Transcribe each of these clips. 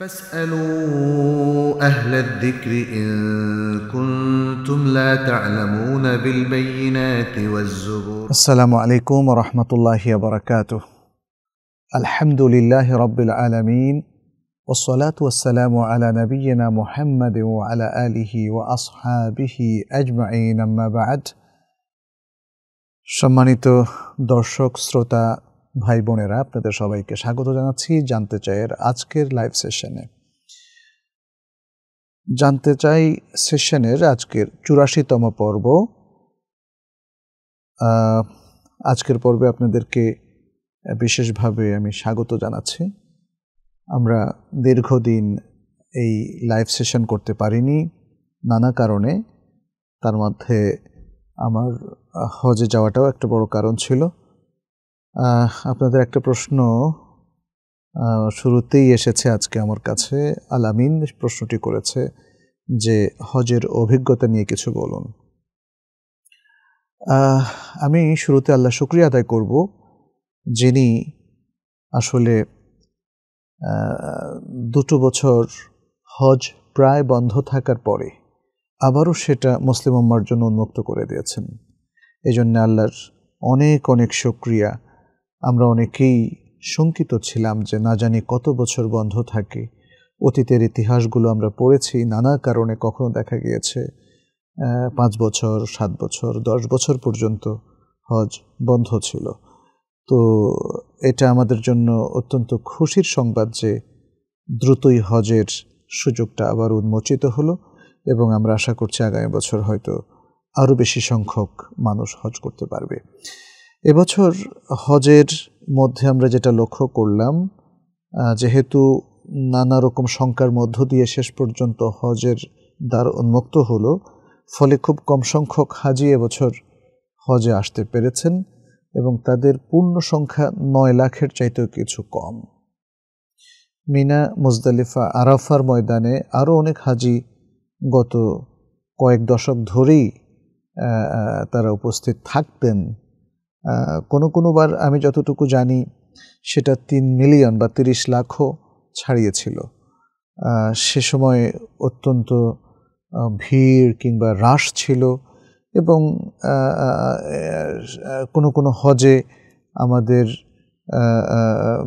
فاسألوا أهل الذكر إن كنتم لا تعلمون بالبينات والزبور السلام عليكم ورحمة الله وبركاته الحمد لله رب العالمين والصلاة والسلام على نبينا محمد وعلى آله وأصحابه أجمعين أما بعد সম্মানিত দর্শক শ্রোতা ভাই বোনেরা আপনাদের সবাইকে স্বাগত জানাচ্ছি জানতে চাইয়ের আজকের লাইভ সেশনে জানতে চাই সেশনের আজকের চুরাশিতম পর্ব আজকের পর্বে আপনাদেরকে বিশেষভাবে আমি স্বাগত জানাচ্ছি আমরা দীর্ঘদিন এই লাইভ সেশন করতে পারিনি নানা কারণে তার মধ্যে আমার হজে যাওয়াটাও একটা বড় কারণ ছিল আপনাদের একটা প্রশ্ন শুরুতেই এসেছে আজকে আমার কাছে আলামিন প্রশ্নটি করেছে যে হজের অভিজ্ঞতা নিয়ে কিছু বলুন আমি শুরুতে আল্লাহ শুক্রিয়া আদায় করব যিনি আসলে দুটো বছর হজ প্রায় বন্ধ থাকার পরে আবারও সেটা মুসলিম উম্মার জন্য উন্মুক্ত করে দিয়েছেন এই জন্য আল্লাহর অনেক অনেক শুক্রিয়া আমরা অনেকেই শঙ্কিত ছিলাম যে না জানি কত বছর বন্ধ থাকে অতীতের ইতিহাসগুলো আমরা পড়েছি নানা কারণে কখনো দেখা গিয়েছে পাঁচ বছর সাত বছর দশ বছর পর্যন্ত হজ বন্ধ ছিল তো এটা আমাদের জন্য অত্যন্ত খুশির সংবাদ যে দ্রুতই হজের সুযোগটা আবার উন্মোচিত হলো এবং আমরা আশা করছি আগামী বছর হয়তো আরও বেশি সংখ্যক মানুষ হজ করতে পারবে এবছর হজের মধ্যে আমরা যেটা লক্ষ্য করলাম যেহেতু নানা রকম শঙ্কার মধ্য দিয়ে শেষ পর্যন্ত হজের দ্বার উন্মুক্ত হলো ফলে খুব কম সংখ্যক হাজি এবছর হজে আসতে পেরেছেন এবং তাদের পূর্ণ সংখ্যা নয় লাখের চাইতেও কিছু কম মিনা মুজদালিফা আরাফার ময়দানে আরও অনেক হাজি গত কয়েক দশক ধরেই তারা উপস্থিত থাকতেন কোনো কোনোবার আমি যতটুকু জানি সেটা তিন মিলিয়ন বা তিরিশ লাখও ছাড়িয়েছিল সে সময় অত্যন্ত ভিড় কিংবা হ্রাস ছিল এবং কোনো কোনো হজে আমাদের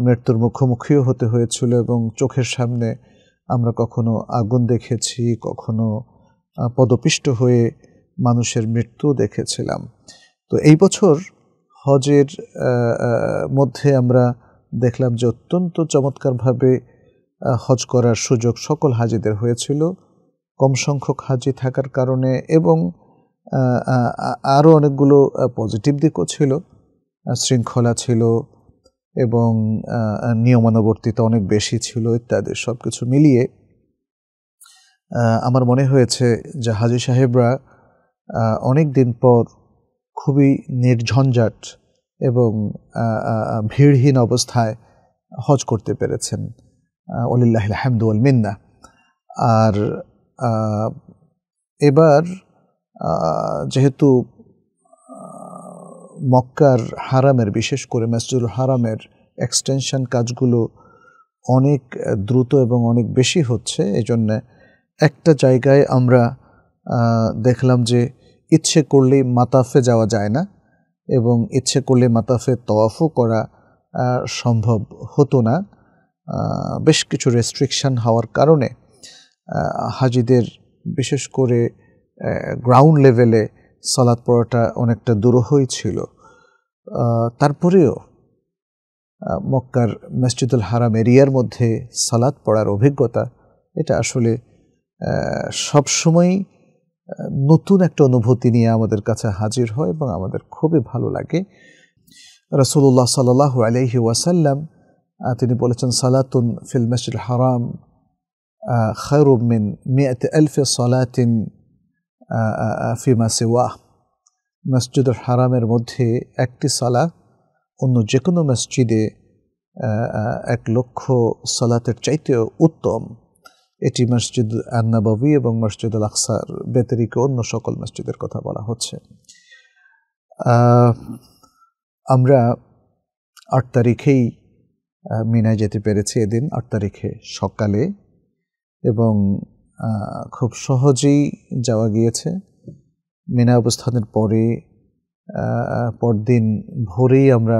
মৃত্যুর মুখোমুখিও হতে হয়েছিল এবং চোখের সামনে আমরা কখনো আগুন দেখেছি কখনো পদপিষ্ট হয়ে মানুষের মৃত্যু দেখেছিলাম তো এই বছর হজের মধ্যে আমরা দেখলাম যে অত্যন্ত চমৎকারভাবে হজ করার সুযোগ সকল হাজিদের হয়েছিল কম সংখ্যক হাজি থাকার কারণে এবং আরও অনেকগুলো পজিটিভ দিকও ছিল শৃঙ্খলা ছিল এবং নিয়মানুবর্তিতা অনেক বেশি ছিল ইত্যাদি সব কিছু মিলিয়ে আমার মনে হয়েছে যে হাজি সাহেবরা অনেক দিন পর খুবই নির্ঝঞ্ঝাট এবং ভিড়হীন অবস্থায় হজ করতে পেরেছেন অলিল্লাহ হামদুল মিন্না আর এবার যেহেতু মক্কার হারামের বিশেষ করে মসজিদুল হারামের এক্সটেনশন কাজগুলো অনেক দ্রুত এবং অনেক বেশি হচ্ছে এই জন্যে একটা জায়গায় আমরা দেখলাম যে ইচ্ছে করলে মাতাফে যাওয়া যায় না এবং ইচ্ছে করলে মাতাফে তওয়াফও করা সম্ভব হতো না বেশ কিছু রেস্ট্রিকশান হওয়ার কারণে হাজিদের বিশেষ করে গ্রাউন্ড লেভেলে সালাদ পড়াটা অনেকটা দুরহই ছিল তারপরেও মক্কার মসজিদুল হারাম এরিয়ার মধ্যে সালাদ পড়ার অভিজ্ঞতা এটা আসলে সবসময়ই নতুন একটা অনুভূতি নিয়ে আমাদের কাছে হাজির হয় এবং আমাদের খুবই ভালো লাগে রসুল্লাহ সাল্লাহ আলহি ওয়াসাল্লাম তিনি বলেছেন সালাতুন ফিল মসজিদ হারাম খায়রুমিন মেয়াতে এলফে সালাতিন ফিমা সেওয়া মসজিদ হারামের মধ্যে একটি সালা অন্য যে কোনো মসজিদে এক লক্ষ সালাতের চাইতেও উত্তম এটি মসজিদ আন্নাবি এবং মসজিদ আল আকসার বেতরিকে অন্য সকল মসজিদের কথা বলা হচ্ছে আমরা আট তারিখেই মিনায় যেতে পেরেছি এদিন আট তারিখে সকালে এবং খুব সহজেই যাওয়া গিয়েছে মিনা অবস্থানের পরে পরদিন ভোরেই আমরা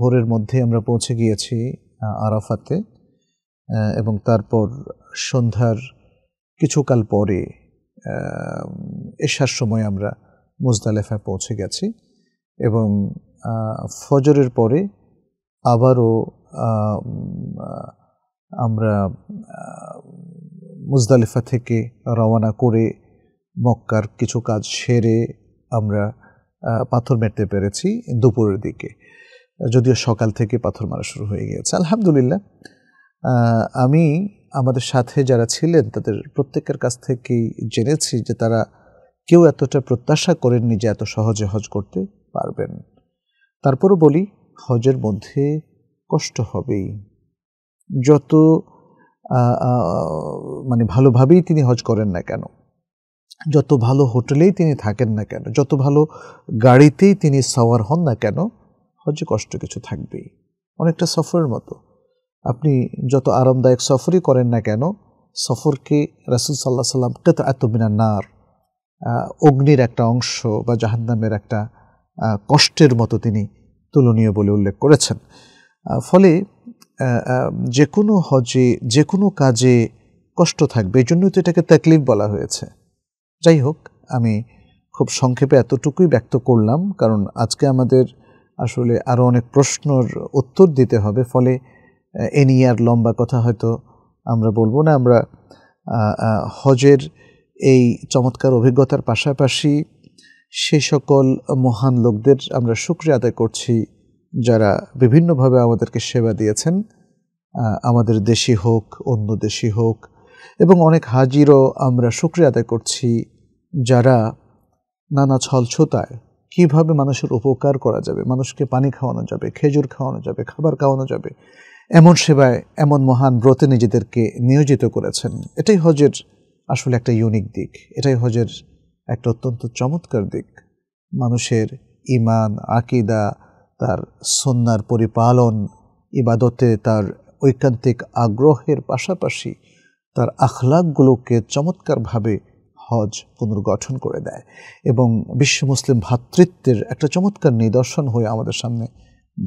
ভোরের মধ্যে আমরা পৌঁছে গিয়েছি আরাফাতে এবং তারপর সন্ধ্যার কিছুকাল পরে এশার সময় আমরা মুজদালেফা পৌঁছে গেছি এবং ফজরের পরে আবারও আমরা মুজদালেফা থেকে রওনা করে মক্কার কিছু কাজ সেরে আমরা পাথর মেরতে পেরেছি দুপুরের দিকে যদিও সকাল থেকে পাথর মারা শুরু হয়ে গিয়েছে আলহামদুলিল্লাহ আমি আমাদের সাথে যারা ছিলেন তাদের প্রত্যেকের কাছ থেকেই জেনেছি যে তারা কেউ এতটা প্রত্যাশা করেননি যে এত সহজে হজ করতে পারবেন তারপরও বলি হজের মধ্যে কষ্ট হবেই যত মানে ভালোভাবেই তিনি হজ করেন না কেন যত ভালো হোটেলেই তিনি থাকেন না কেন যত ভালো গাড়িতেই তিনি সাওয়ার হন না কেন হজে কষ্ট কিছু থাকবেই অনেকটা সফরের মতো আপনি যত আরামদায়ক সফরই করেন না কেন সফরকে রাসুল সাল্লাহ সাল্লাম কেত বিনা নার অগ্নির একটা অংশ বা জাহান্নামের একটা কষ্টের মতো তিনি তুলনীয় বলে উল্লেখ করেছেন ফলে যে কোনো হজে যে কোনো কাজে কষ্ট থাকবে এই জন্যই তো এটাকে তাকলিফ বলা হয়েছে যাই হোক আমি খুব সংক্ষেপে এতটুকুই ব্যক্ত করলাম কারণ আজকে আমাদের আসলে আরও অনেক প্রশ্নর উত্তর দিতে হবে ফলে এ নিয়ে আর লম্বা কথা হয়তো আমরা বলবো না আমরা হজের এই চমৎকার অভিজ্ঞতার পাশাপাশি সে সকল মহান লোকদের আমরা শুক্রিয়া আদায় করছি যারা বিভিন্নভাবে আমাদেরকে সেবা দিয়েছেন আমাদের দেশি হোক অন্য দেশি হোক এবং অনেক হাজিরও আমরা শুক্রিয়া আদায় করছি যারা নানা ছলছতায় কিভাবে মানুষের উপকার করা যাবে মানুষকে পানি খাওয়ানো যাবে খেজুর খাওয়ানো যাবে খাবার খাওয়ানো যাবে এমন সেবায় এমন মহান ব্রতে নিজেদেরকে নিয়োজিত করেছেন এটাই হজের আসলে একটা ইউনিক দিক এটাই হজের একটা অত্যন্ত চমৎকার দিক মানুষের ইমান আকিদা তার সন্ন্যার পরিপালন ইবাদতে তার ঐকান্তিক আগ্রহের পাশাপাশি তার আখলাকগুলোকে চমৎকারভাবে হজ পুনর্গঠন করে দেয় এবং বিশ্ব মুসলিম ভ্রাতৃত্বের একটা চমৎকার নিদর্শন হয়ে আমাদের সামনে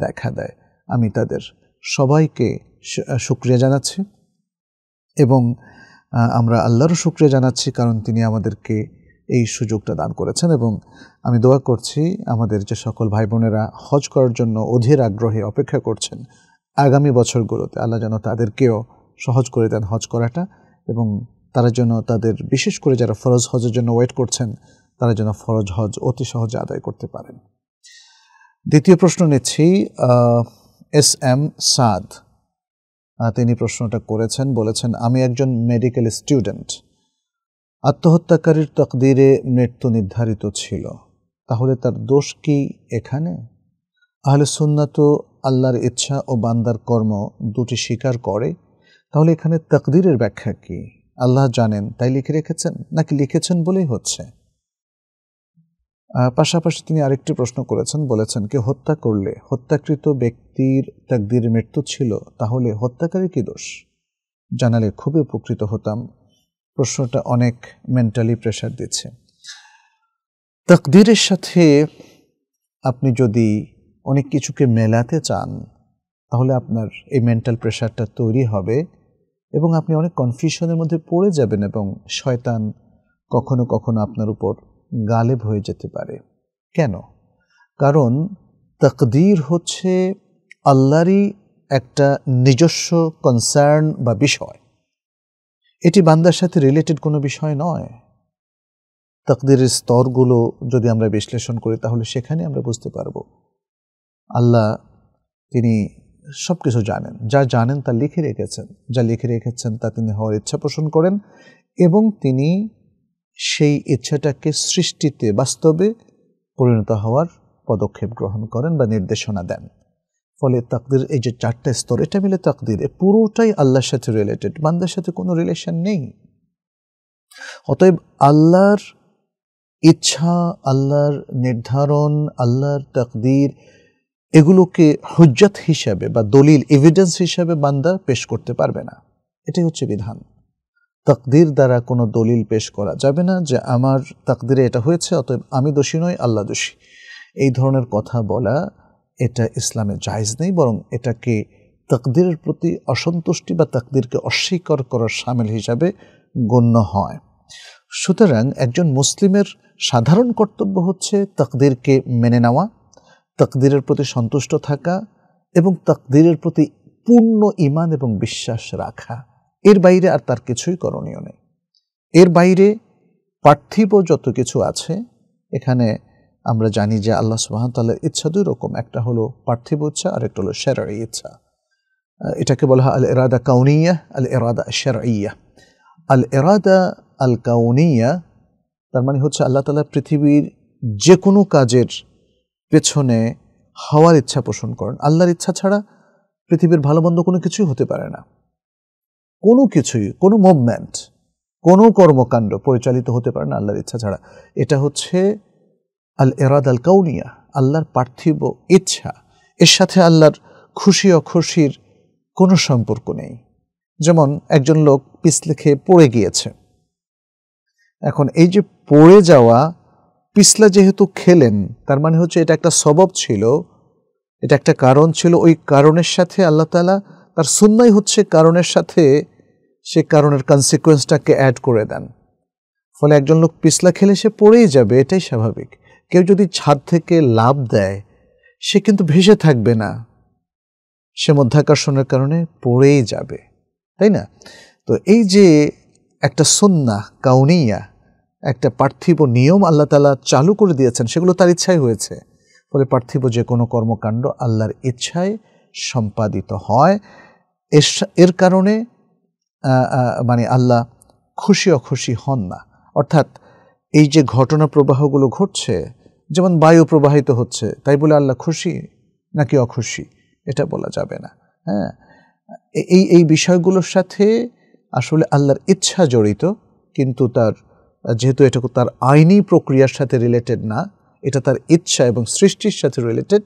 দেখা দেয় আমি তাদের সবাইকে শুক্রিয়া জানাচ্ছি এবং আমরা আল্লাহরও শুক্রিয়া জানাচ্ছি কারণ তিনি আমাদেরকে এই সুযোগটা দান করেছেন এবং আমি দোয়া করছি আমাদের যে সকল ভাই বোনেরা হজ করার জন্য অধীর আগ্রহে অপেক্ষা করছেন আগামী বছরগুলোতে আল্লাহ যেন তাদেরকেও সহজ করে দেন হজ করাটা এবং তারা যেন তাদের বিশেষ করে যারা ফরজ হজের জন্য ওয়েট করছেন তারা যেন ফরজ হজ অতি সহজে আদায় করতে পারেন দ্বিতীয় প্রশ্ন নিচ্ছি এস এম সাদ তিনি প্রশ্নটা করেছেন বলেছেন আমি একজন মেডিকেল স্টুডেন্ট আত্মহত্যাকারীর তকদিরে মৃত্যু নির্ধারিত ছিল তাহলে তার দোষ কি এখানে আহলে সুন্নাত আল্লাহর ইচ্ছা ও বান্দার কর্ম দুটি স্বীকার করে তাহলে এখানে তকদিরের ব্যাখ্যা কি আল্লাহ জানেন তাই লিখে রেখেছেন নাকি লিখেছেন বলেই হচ্ছে পাশাপাশি তিনি আরেকটি প্রশ্ন করেছেন বলেছেন কে হত্যা করলে হত্যাকৃত ব্যক্তির তাকদির মৃত্যু ছিল তাহলে হত্যাকারী কি দোষ জানালে খুবই উপকৃত হতাম প্রশ্নটা অনেক মেন্টালি প্রেশার দিচ্ছে তকদিরের সাথে আপনি যদি অনেক কিছুকে মেলাতে চান তাহলে আপনার এই মেন্টাল প্রেশারটা তৈরি হবে এবং আপনি অনেক কনফিউশনের মধ্যে পড়ে যাবেন এবং শয়তান কখনো কখনো আপনার উপর গালেব হয়ে যেতে পারে কেন কারণ তকদির হচ্ছে আল্লাহরই একটা নিজস্ব কনসার্ন বা বিষয় এটি বান্দার সাথে রিলেটেড কোনো বিষয় নয় তকদিরের স্তরগুলো যদি আমরা বিশ্লেষণ করি তাহলে সেখানে আমরা বুঝতে পারব আল্লাহ তিনি সব কিছু জানেন যা জানেন তা লিখে রেখেছেন যা লিখে রেখেছেন তা তিনি হওয়ার ইচ্ছা পোষণ করেন এবং তিনি সেই ইচ্ছাটাকে সৃষ্টিতে বাস্তবে পরিণত হওয়ার পদক্ষেপ গ্রহণ করেন বা নির্দেশনা দেন ফলে তাকদির এই যে চারটা স্তর এটা মিলে তাকদির এ পুরোটাই আল্লাহর সাথে রিলেটেড বান্দার সাথে কোনো রিলেশন নেই অতএব আল্লাহর ইচ্ছা আল্লাহর নির্ধারণ আল্লাহর তাকদির এগুলোকে হজ্জাত হিসাবে বা দলিল এভিডেন্স হিসাবে বান্দা পেশ করতে পারবে না এটাই হচ্ছে বিধান তকদির দ্বারা কোনো দলিল পেশ করা যাবে না যে আমার তাকদিরে এটা হয়েছে অতএব আমি দোষী নই আল্লাহ দোষী এই ধরনের কথা বলা এটা ইসলামে জায়জ নেই বরং এটাকে তকদিরের প্রতি অসন্তুষ্টি বা তকদিরকে অস্বীকার করার সামিল হিসাবে গণ্য হয় সুতরাং একজন মুসলিমের সাধারণ কর্তব্য হচ্ছে তকদিরকে মেনে নেওয়া তকদিরের প্রতি সন্তুষ্ট থাকা এবং তকদিরের প্রতি পূর্ণ ইমান এবং বিশ্বাস রাখা এর বাইরে আর তার কিছুই করণীয় নেই এর বাইরে পার্থিব যত কিছু আছে এখানে আমরা জানি যে আল্লাহ সুহামতাল্লাহ ইচ্ছা দুই রকম একটা হলো পার্থিব ইচ্ছা আর একটা হলো শেরারি ইচ্ছা এটাকে বলা হয় আল এরাদা কাউনিয়া আল এরাদা শেরাইয়া আল এরাদা আল কাউনিয়া তার মানে হচ্ছে আল্লাহ তালা পৃথিবীর যে কোনো কাজের পেছনে হওয়ার ইচ্ছা পোষণ করেন আল্লাহর ইচ্ছা ছাড়া পৃথিবীর ভালো মন্দ কোনো কিছুই হতে পারে না কোনো কিছুই কোনো মুভমেন্ট কোনো কর্মকাণ্ড পরিচালিত হতে পারে না আল্লাহর ইচ্ছা ছাড়া এটা হচ্ছে আল এরাদ আল কাউনিয়া আল্লাহর পার্থিব ইচ্ছা এর সাথে আল্লাহর খুশি অখুশির কোনো সম্পর্ক নেই যেমন একজন লোক পিছলে খেয়ে পড়ে গিয়েছে এখন এই যে পড়ে যাওয়া পিছলা যেহেতু খেলেন তার মানে হচ্ছে এটা একটা স্বভাব ছিল এটা একটা কারণ ছিল ওই কারণের সাথে আল্লাহ তালা তার সুন্নাই হচ্ছে কারণের সাথে সে কারণের কনসিকোয়েন্সটাকে অ্যাড করে দেন ফলে একজন লোক পিছলা খেলে সে পড়েই যাবে এটাই স্বাভাবিক কেউ যদি ছাদ থেকে লাভ দেয় সে কিন্তু ভেসে থাকবে না সে মধ্যাকর্ষণের কারণে পড়েই যাবে তাই না তো এই যে একটা সন্না কাউনিয়া একটা পার্থিব নিয়ম আল্লাহ তালা চালু করে দিয়েছেন সেগুলো তার ইচ্ছাই হয়েছে ফলে পার্থিব যে কোনো কর্মকাণ্ড আল্লাহর ইচ্ছায় সম্পাদিত হয় এর কারণে মানে আল্লাহ খুশি অখুশি হন না অর্থাৎ এই যে ঘটনা প্রবাহগুলো ঘটছে যেমন বায়ু প্রবাহিত হচ্ছে তাই বলে আল্লাহ খুশি নাকি অখুশি এটা বলা যাবে না হ্যাঁ এই এই বিষয়গুলোর সাথে আসলে আল্লাহর ইচ্ছা জড়িত কিন্তু তার যেহেতু এটা তার আইনি প্রক্রিয়ার সাথে রিলেটেড না এটা তার ইচ্ছা এবং সৃষ্টির সাথে রিলেটেড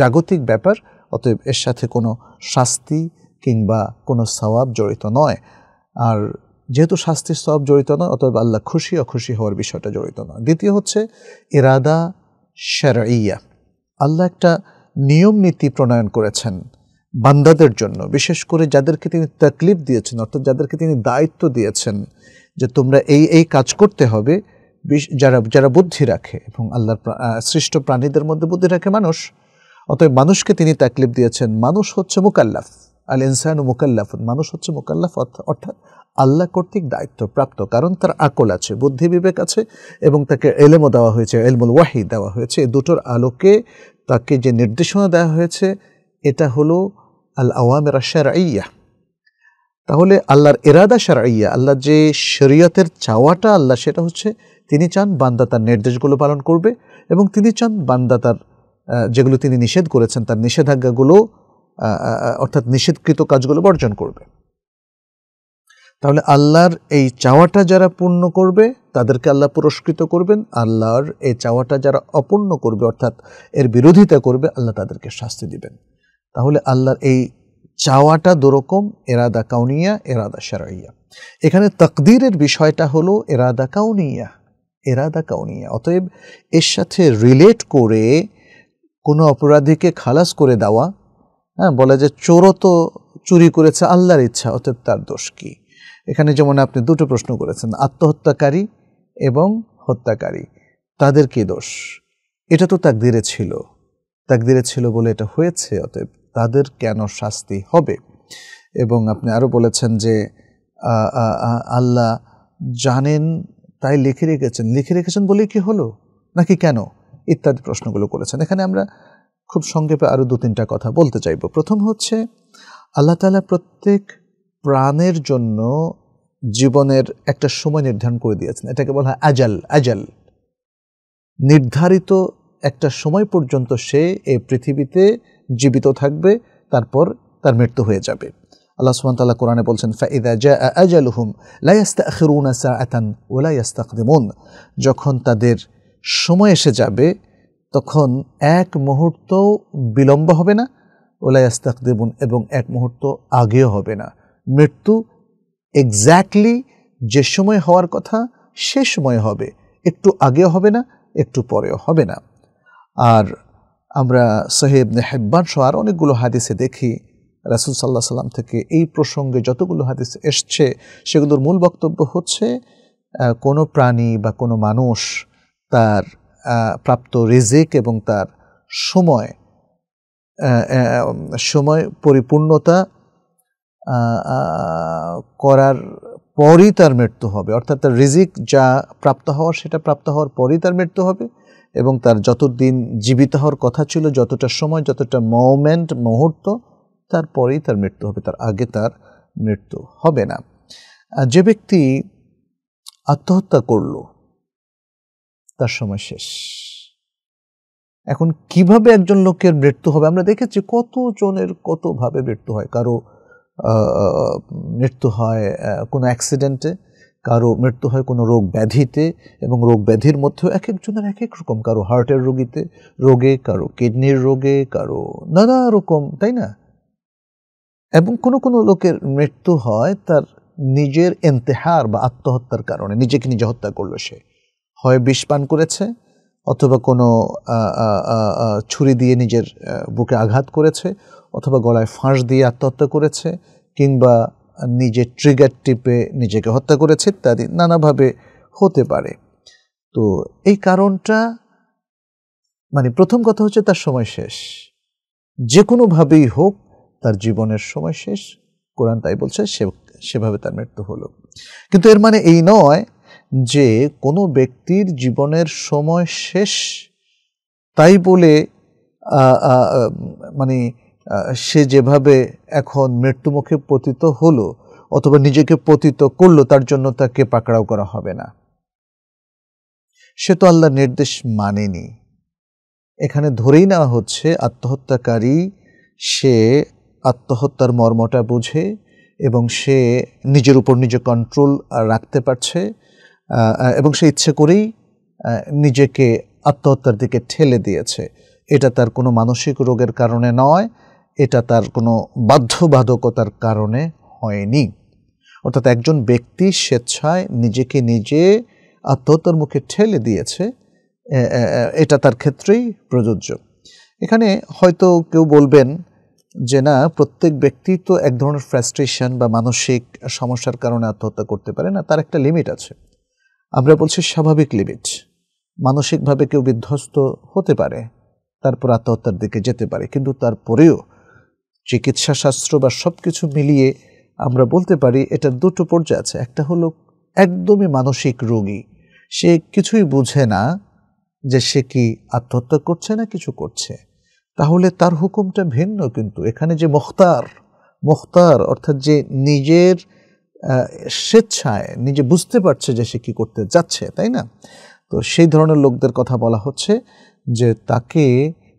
জাগতিক ব্যাপার অতএব এর সাথে কোনো শাস্তি কিংবা কোনো সওয়াব জড়িত নয় আর যেহেতু শাস্তির সব জড়িত না অতএব আল্লাহ খুশি অখুশি হওয়ার বিষয়টা জড়িত না দ্বিতীয় হচ্ছে ইরাদা ইয়া আল্লাহ একটা নিয়ম নীতি প্রণয়ন করেছেন বান্দাদের জন্য বিশেষ করে যাদেরকে তিনি তাকলিফ দিয়েছেন অর্থাৎ যাদেরকে তিনি দায়িত্ব দিয়েছেন যে তোমরা এই এই কাজ করতে হবে যারা যারা বুদ্ধি রাখে এবং আল্লাহর সৃষ্ট প্রাণীদের মধ্যে বুদ্ধি রাখে মানুষ অতএব মানুষকে তিনি তাকলিফ দিয়েছেন মানুষ হচ্ছে মোকাল্লাফ আল ইনসান ও মোকাল্লাফ মানুষ হচ্ছে মোকাল্লাফ অর্থাৎ আল্লাহ কর্তৃক দায়িত্বপ্রাপ্ত কারণ তার আকল আছে বুদ্ধি বিবেক আছে এবং তাকে এলেমও দেওয়া হয়েছে এলমুল ওয়াহি দেওয়া হয়েছে এই দুটোর আলোকে তাকে যে নির্দেশনা দেওয়া হয়েছে এটা হলো আল আওয়ামের ইয়া তাহলে আল্লাহর এরাদা ইয়া আল্লাহ যে শরীয়তের চাওয়াটা আল্লাহ সেটা হচ্ছে তিনি চান বান্দা তার নির্দেশগুলো পালন করবে এবং তিনি চান বান্দা তার যেগুলো তিনি নিষেধ করেছেন তার নিষেধাজ্ঞাগুলো অর্থাৎ নিষেধকৃত কাজগুলো বর্জন করবে তাহলে আল্লাহর এই চাওয়াটা যারা পূর্ণ করবে তাদেরকে আল্লাহ পুরস্কৃত করবেন আল্লাহর এই চাওয়াটা যারা অপূর্ণ করবে অর্থাৎ এর বিরোধিতা করবে আল্লাহ তাদেরকে শাস্তি দিবেন তাহলে আল্লাহর এই চাওয়াটা দুরকম এরাদা কাউনিয়া এরাদা সারাইয়া এখানে তকদিরের বিষয়টা হলো এরাদা কাউনিয়া এরাদা কাউনিয়া অতএব এর সাথে রিলেট করে কোনো অপরাধীকে খালাস করে দেওয়া হ্যাঁ বলে যে চোরও তো চুরি করেছে আল্লাহর ইচ্ছা অতএব তার দোষ কি এখানে যেমন আপনি দুটো প্রশ্ন করেছেন আত্মহত্যাকারী এবং হত্যাকারী তাদের কি দোষ এটা তো তাকদিরে ছিল তাকদিরে ছিল বলে এটা হয়েছে অতএব তাদের কেন শাস্তি হবে এবং আপনি আরও বলেছেন যে আল্লাহ জানেন তাই লিখে রেখেছেন লিখে রেখেছেন বলেই কি হলো নাকি কেন ইত্যাদি প্রশ্নগুলো করেছেন এখানে আমরা খুব সংক্ষেপে আরও দু তিনটা কথা বলতে চাইব প্রথম হচ্ছে আল্লাহ তালা প্রত্যেক প্রাণের জন্য জীবনের একটা সময় নির্ধারণ করে দিয়েছেন এটাকে বলা হয় আজাল আজাল নির্ধারিত একটা সময় পর্যন্ত সে এই পৃথিবীতে জীবিত থাকবে তারপর তার মৃত্যু হয়ে যাবে আল্লাহ সুবহানাহু কোরআনে বলছেন ফাইদা জা আজালুহুম লা ইয়াস্তাখিরুনা সাআতান ওয়া লা ইয়াস্তাকদিমুন যখন তাদের সময় এসে যাবে তখন এক মুহূর্ত বিলম্ব হবে না ওলাই আস্তাক দেবুন এবং এক মুহূর্ত আগেও হবে না মৃত্যু এক্স্যাক্টলি যে সময় হওয়ার কথা সে সময় হবে একটু আগেও হবে না একটু পরেও হবে না আর আমরা সাহেব নেহেব্বান সহ আর অনেকগুলো হাদিসে দেখি রাসুল সাল্লাহ সাল্লাম থেকে এই প্রসঙ্গে যতগুলো হাদিস এসছে সেগুলোর মূল বক্তব্য হচ্ছে কোনো প্রাণী বা কোনো মানুষ তার প্রাপ্ত রেজেক এবং তার সময় সময় পরিপূর্ণতা করার পরই তার মৃত্যু হবে অর্থাৎ তার রিজিক যা প্রাপ্ত হওয়ার সেটা প্রাপ্ত হওয়ার পরই তার মৃত্যু হবে এবং তার যতদিন জীবিত হওয়ার কথা ছিল যতটা সময় যতটা মোমেন্ট মুহূর্ত তারপরেই তার মৃত্যু হবে তার আগে তার মৃত্যু হবে না যে ব্যক্তি আত্মহত্যা করলো তার সময় শেষ এখন কিভাবে একজন লোকের মৃত্যু হবে আমরা দেখেছি কত জনের কতভাবে মৃত্যু হয় কারো মৃত্যু হয় কোনো অ্যাক্সিডেন্টে কারো মৃত্যু হয় কোনো রোগ ব্যাধিতে এবং রোগ ব্যাধির মধ্যেও এক একজনের এক এক রকম কারো হার্টের রোগীতে রোগে কারো কিডনির রোগে কারো নানা রকম তাই না এবং কোনো কোনো লোকের মৃত্যু হয় তার নিজের এন্তেহার বা আত্মহত্যার কারণে নিজেকে নিজে হত্যা করলো সে হয় বিষ পান করেছে অথবা কোনো ছুরি দিয়ে নিজের বুকে আঘাত করেছে অথবা গলায় ফাঁস দিয়ে আত্মহত্যা করেছে কিংবা নিজের ট্রিগার টিপে নিজেকে হত্যা করেছে ইত্যাদি নানাভাবে হতে পারে তো এই কারণটা মানে প্রথম কথা হচ্ছে তার সময় শেষ যে কোনোভাবেই হোক তার জীবনের সময় শেষ কোরআন তাই বলছে সেভাবে তার মৃত্যু হলো কিন্তু এর মানে এই নয় যে কোনো ব্যক্তির জীবনের সময় শেষ তাই বলে মানে সে যেভাবে এখন মৃত্যুমুখে পতিত হলো অথবা নিজেকে পতিত করলো তার জন্য তাকে পাকড়াও করা হবে না সে তো আল্লাহ নির্দেশ মানেনি এখানে ধরেই নেওয়া হচ্ছে আত্মহত্যাকারী সে আত্মহত্যার মর্মটা বুঝে এবং সে নিজের উপর নিজে কন্ট্রোল রাখতে পারছে এবং সে ইচ্ছে করেই নিজেকে আত্মহত্যার দিকে ঠেলে দিয়েছে এটা তার কোনো মানসিক রোগের কারণে নয় এটা তার কোনো বাধ্যবাধকতার কারণে হয়নি অর্থাৎ একজন ব্যক্তি স্বেচ্ছায় নিজেকে নিজে আত্মহত্যার মুখে ঠেলে দিয়েছে এটা তার ক্ষেত্রেই প্রযোজ্য এখানে হয়তো কেউ বলবেন যে না প্রত্যেক ব্যক্তি তো এক ধরনের ফ্রাস্ট্রেশন বা মানসিক সমস্যার কারণে আত্মহত্যা করতে পারে না তার একটা লিমিট আছে আমরা বলছি স্বাভাবিক লিমিট মানসিকভাবে কেউ বিধ্বস্ত হতে পারে তারপর আত্মহত্যার দিকে যেতে পারে কিন্তু তারপরেও চিকিৎসাশাস্ত্র বা সব কিছু মিলিয়ে আমরা বলতে পারি এটা দুটো পর্যায়ে আছে একটা হলো একদমই মানসিক রোগী সে কিছুই বুঝে না যে সে কি আত্মহত্যা করছে না কিছু করছে তাহলে তার হুকুমটা ভিন্ন কিন্তু এখানে যে মুখতার মুখতার অর্থাৎ যে নিজের স্বেচ্ছায় নিজে বুঝতে পারছে যে সে কী করতে যাচ্ছে তাই না তো সেই ধরনের লোকদের কথা বলা হচ্ছে যে তাকে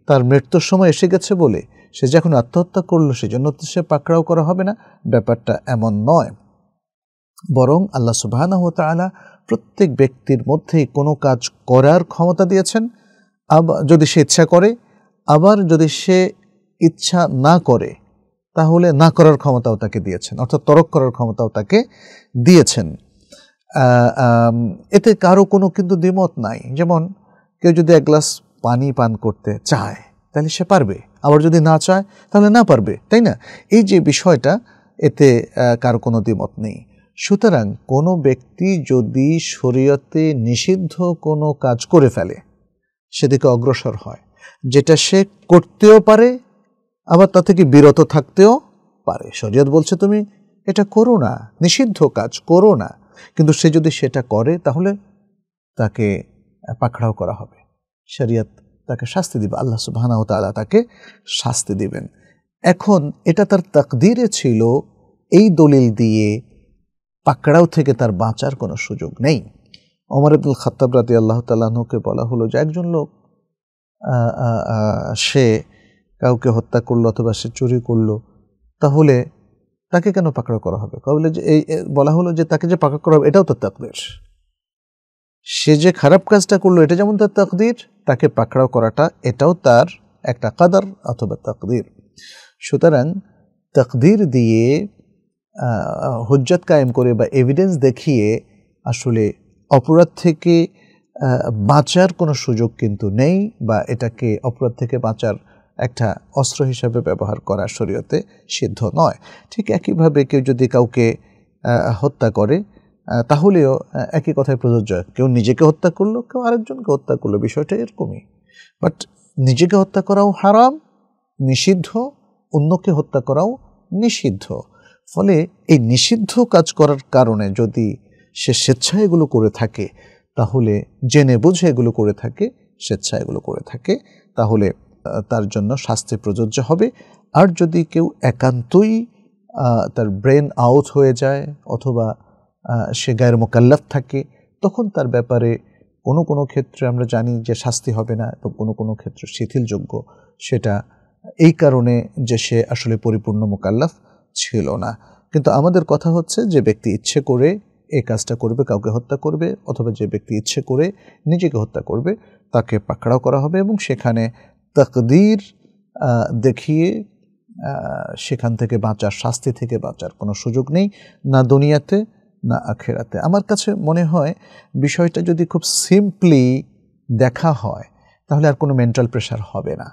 তার মৃত্যুর সময় এসে গেছে বলে সে যখন আত্মহত্যা করলো সেজন্য সে পাকড়াও করা হবে না ব্যাপারটা এমন নয় বরং আল্লাহ সুবাহানাহ তালা প্রত্যেক ব্যক্তির মধ্যেই কোনো কাজ করার ক্ষমতা দিয়েছেন আবার যদি সে ইচ্ছা করে আবার যদি সে ইচ্ছা না করে তাহলে না করার ক্ষমতাও তাকে দিয়েছেন অর্থাৎ তরক করার ক্ষমতাও তাকে দিয়েছেন এতে কারো কোনো কিন্তু দ্বিমত নাই যেমন কেউ যদি এক গ্লাস পানি পান করতে চায় তাহলে সে পারবে আবার যদি না চায় তাহলে না পারবে তাই না এই যে বিষয়টা এতে কারো কোনো দ্বিমত নেই সুতরাং কোনো ব্যক্তি যদি শরীয়তে নিষিদ্ধ কোনো কাজ করে ফেলে সেদিকে অগ্রসর হয় যেটা সে করতেও পারে আবার তা থেকে বিরত থাকতেও পারে শরীয়ত বলছে তুমি এটা করো না নিষিদ্ধ কাজ করো না কিন্তু সে যদি সেটা করে তাহলে তাকে পাকড়াও করা হবে শরিয়ত তাকে শাস্তি দিবে আল্লাহ ও তালা তাকে শাস্তি দিবেন এখন এটা তার তাকদিরে ছিল এই দলিল দিয়ে পাকড়াও থেকে তার বাঁচার কোনো সুযোগ নেই অমর আব্দুল খাতাবরাতি আল্লাহ তাল্লাহকে বলা হলো যে একজন লোক সে কাউকে হত্যা করলো অথবা সে চুরি করলো তাহলে তাকে কেন পাকড়াও করা হবে কবলে যে এই বলা হলো যে তাকে যে পাকড়াও করা হবে এটাও তার তাকদের সে যে খারাপ কাজটা করলো এটা যেমন তার তাকদির তাকে পাকড়াও করাটা এটাও তার একটা কাদার অথবা তাকদির সুতরাং তাকদির দিয়ে হজ্জাত কায়েম করে বা এভিডেন্স দেখিয়ে আসলে অপরাধ থেকে বাঁচার কোনো সুযোগ কিন্তু নেই বা এটাকে অপরাধ থেকে বাঁচার একটা অস্ত্র হিসাবে ব্যবহার করা শরীয়তে সিদ্ধ নয় ঠিক একইভাবে কেউ যদি কাউকে হত্যা করে তাহলেও একই কথায় প্রযোজ্য কেউ নিজেকে হত্যা করলো কেউ আরেকজনকে হত্যা করলো বিষয়টা এরকমই বাট নিজেকে হত্যা করাও হারাম নিষিদ্ধ অন্যকে হত্যা করাও নিষিদ্ধ ফলে এই নিষিদ্ধ কাজ করার কারণে যদি সে স্বেচ্ছায় এগুলো করে থাকে তাহলে জেনে বুঝে এগুলো করে থাকে স্বেচ্ছায় এগুলো করে থাকে তাহলে তার জন্য শাস্তি প্রযোজ্য হবে আর যদি কেউ একান্তই তার ব্রেন আউট হয়ে যায় অথবা সে গায়ের মোকাল্লাফ থাকে তখন তার ব্যাপারে কোনো কোনো ক্ষেত্রে আমরা জানি যে শাস্তি হবে না এবং কোনো কোনো ক্ষেত্রে শিথিলযোগ্য সেটা এই কারণে যে সে আসলে পরিপূর্ণ মোকাল্লাফ ছিল না কিন্তু আমাদের কথা হচ্ছে যে ব্যক্তি ইচ্ছে করে এই কাজটা করবে কাউকে হত্যা করবে অথবা যে ব্যক্তি ইচ্ছে করে নিজেকে হত্যা করবে তাকে পাকড়াও করা হবে এবং সেখানে তকদির দেখিয়ে সেখান থেকে বাঁচার শাস্তি থেকে বাঁচার কোনো সুযোগ নেই না দুনিয়াতে না আখেরাতে আমার কাছে মনে হয় বিষয়টা যদি খুব সিম্পলি দেখা হয় তাহলে আর কোনো মেন্টাল প্রেশার হবে না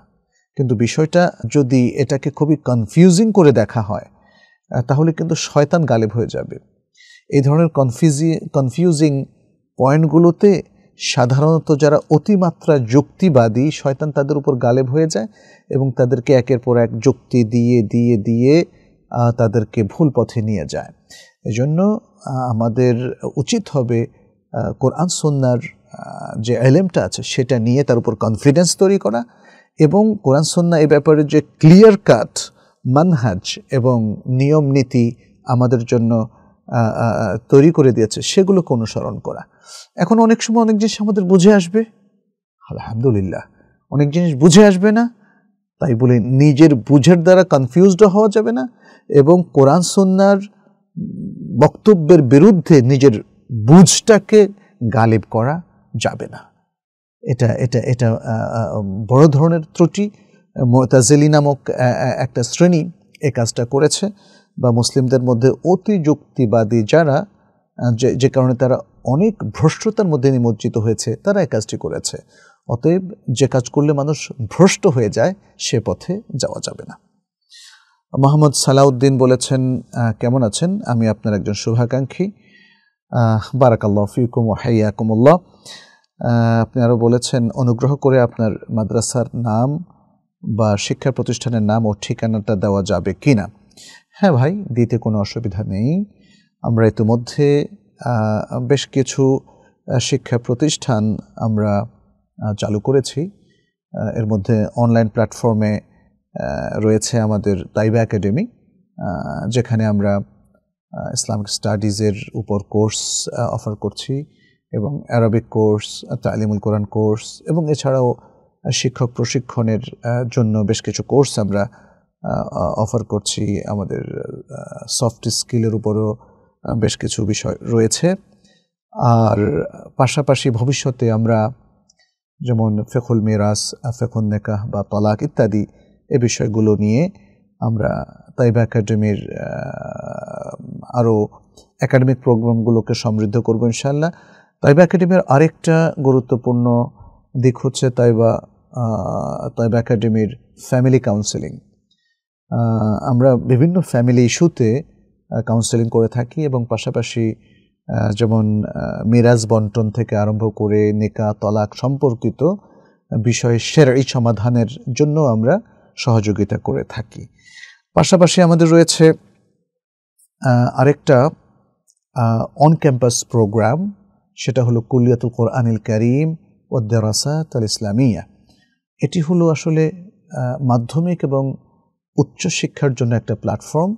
কিন্তু বিষয়টা যদি এটাকে খুবই কনফিউজিং করে দেখা হয় তাহলে কিন্তু শয়তান গালেব হয়ে যাবে এই ধরনের কনফিউজি কনফিউজিং পয়েন্টগুলোতে সাধারণত যারা অতিমাত্রা যুক্তিবাদী শয়তান তাদের উপর গালেব হয়ে যায় এবং তাদেরকে একের পর এক যুক্তি দিয়ে দিয়ে দিয়ে তাদেরকে ভুল পথে নিয়ে যায় এজন্য আমাদের উচিত হবে কোরআন সন্ন্যার যে এলেমটা আছে সেটা নিয়ে তার উপর কনফিডেন্স তৈরি করা এবং কোরআন সন্না এই ব্যাপারে যে ক্লিয়ার কাট মানহাজ এবং নিয়ম নীতি আমাদের জন্য তৈরি করে দিয়েছে সেগুলোকে অনুসরণ করা এখন অনেক সময় অনেক জিনিস আমাদের বুঝে আসবে আলহামদুলিল্লাহ অনেক জিনিস বুঝে আসবে না তাই বলে নিজের বুঝের দ্বারা কনফিউজড হওয়া যাবে না এবং কোরআন সন্ন্যার বক্তব্যের বিরুদ্ধে নিজের বুঝটাকে গালিব করা যাবে না এটা এটা এটা বড় ধরনের ত্রুটি মোতাজেলি নামক একটা শ্রেণী এ কাজটা করেছে বা মুসলিমদের মধ্যে অতি যুক্তিবাদী যারা যে যে কারণে তারা অনেক ভ্রষ্টতার মধ্যে নিমজ্জিত হয়েছে তারা এই কাজটি করেছে অতএব যে কাজ করলে মানুষ ভ্রষ্ট হয়ে যায় সে পথে যাওয়া যাবে না মোহাম্মদ সালাউদ্দিন বলেছেন কেমন আছেন আমি আপনার একজন শুভাকাঙ্ক্ষী বারাকাল্লাহ ফিকুম কুমল্লা আপনি আরও বলেছেন অনুগ্রহ করে আপনার মাদ্রাসার নাম বা শিক্ষা প্রতিষ্ঠানের নাম ও ঠিকানাটা দেওয়া যাবে কি না হ্যাঁ ভাই দিতে কোনো অসুবিধা নেই আমরা ইতিমধ্যে বেশ কিছু শিক্ষা প্রতিষ্ঠান আমরা চালু করেছি এর মধ্যে অনলাইন প্ল্যাটফর্মে রয়েছে আমাদের তাইবা একাডেমি যেখানে আমরা ইসলামিক স্টাডিজের উপর কোর্স অফার করছি এবং অ্যারাবিক কোর্স তালিমুল কোরআন কোর্স এবং এছাড়াও শিক্ষক প্রশিক্ষণের জন্য বেশ কিছু কোর্স আমরা অফার করছি আমাদের সফট স্কিলের উপরও বেশ কিছু বিষয় রয়েছে আর পাশাপাশি ভবিষ্যতে আমরা যেমন ফেকুল মেরাস ফেকুল নেকাহ বা তলাক ইত্যাদি এ বিষয়গুলো নিয়ে আমরা তাইবা একাডেমির আরও একাডেমিক প্রোগ্রামগুলোকে সমৃদ্ধ করবো ইনশাল্লাহ তাইবা একাডেমির আরেকটা গুরুত্বপূর্ণ দিক হচ্ছে তাইবা তাইবা একাডেমির ফ্যামিলি কাউন্সেলিং আমরা বিভিন্ন ফ্যামিলি ইস্যুতে কাউন্সেলিং করে থাকি এবং পাশাপাশি যেমন মিরাজ বন্টন থেকে আরম্ভ করে নেকা তলাক সম্পর্কিত বিষয়ে সেরা এই সমাধানের জন্য আমরা সহযোগিতা করে থাকি পাশাপাশি আমাদের রয়েছে আরেকটা অন ক্যাম্পাস প্রোগ্রাম সেটা হলো কুলিয়াতুল আনিল করিম ওদ্দারাসাত আল ইসলামিয়া এটি হলো আসলে মাধ্যমিক এবং উচ্চশিক্ষার জন্য একটা প্ল্যাটফর্ম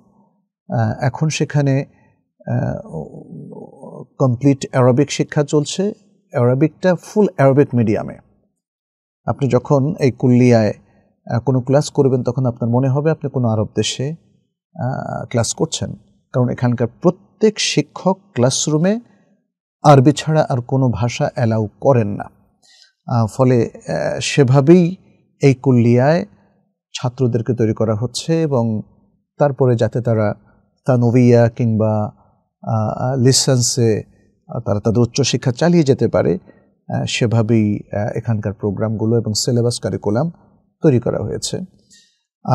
এখন সেখানে কমপ্লিট অ্যারাবিক শিক্ষা চলছে অ্যারাবিকটা ফুল অ্যারাবিক মিডিয়ামে আপনি যখন এই কুল্লিয়ায় কোনো ক্লাস করবেন তখন আপনার মনে হবে আপনি কোনো আরব দেশে ক্লাস করছেন কারণ এখানকার প্রত্যেক শিক্ষক ক্লাসরুমে আরবি ছাড়া আর কোনো ভাষা অ্যালাউ করেন না ফলে সেভাবেই এই কুল্লিয়ায় ছাত্রদেরকে তৈরি করা হচ্ছে এবং তারপরে যাতে তারা তানবিয়া কিংবা লিসেন্সে তারা তাদের উচ্চশিক্ষা চালিয়ে যেতে পারে সেভাবেই এখানকার প্রোগ্রামগুলো এবং সিলেবাস কারিকুলাম তৈরি করা হয়েছে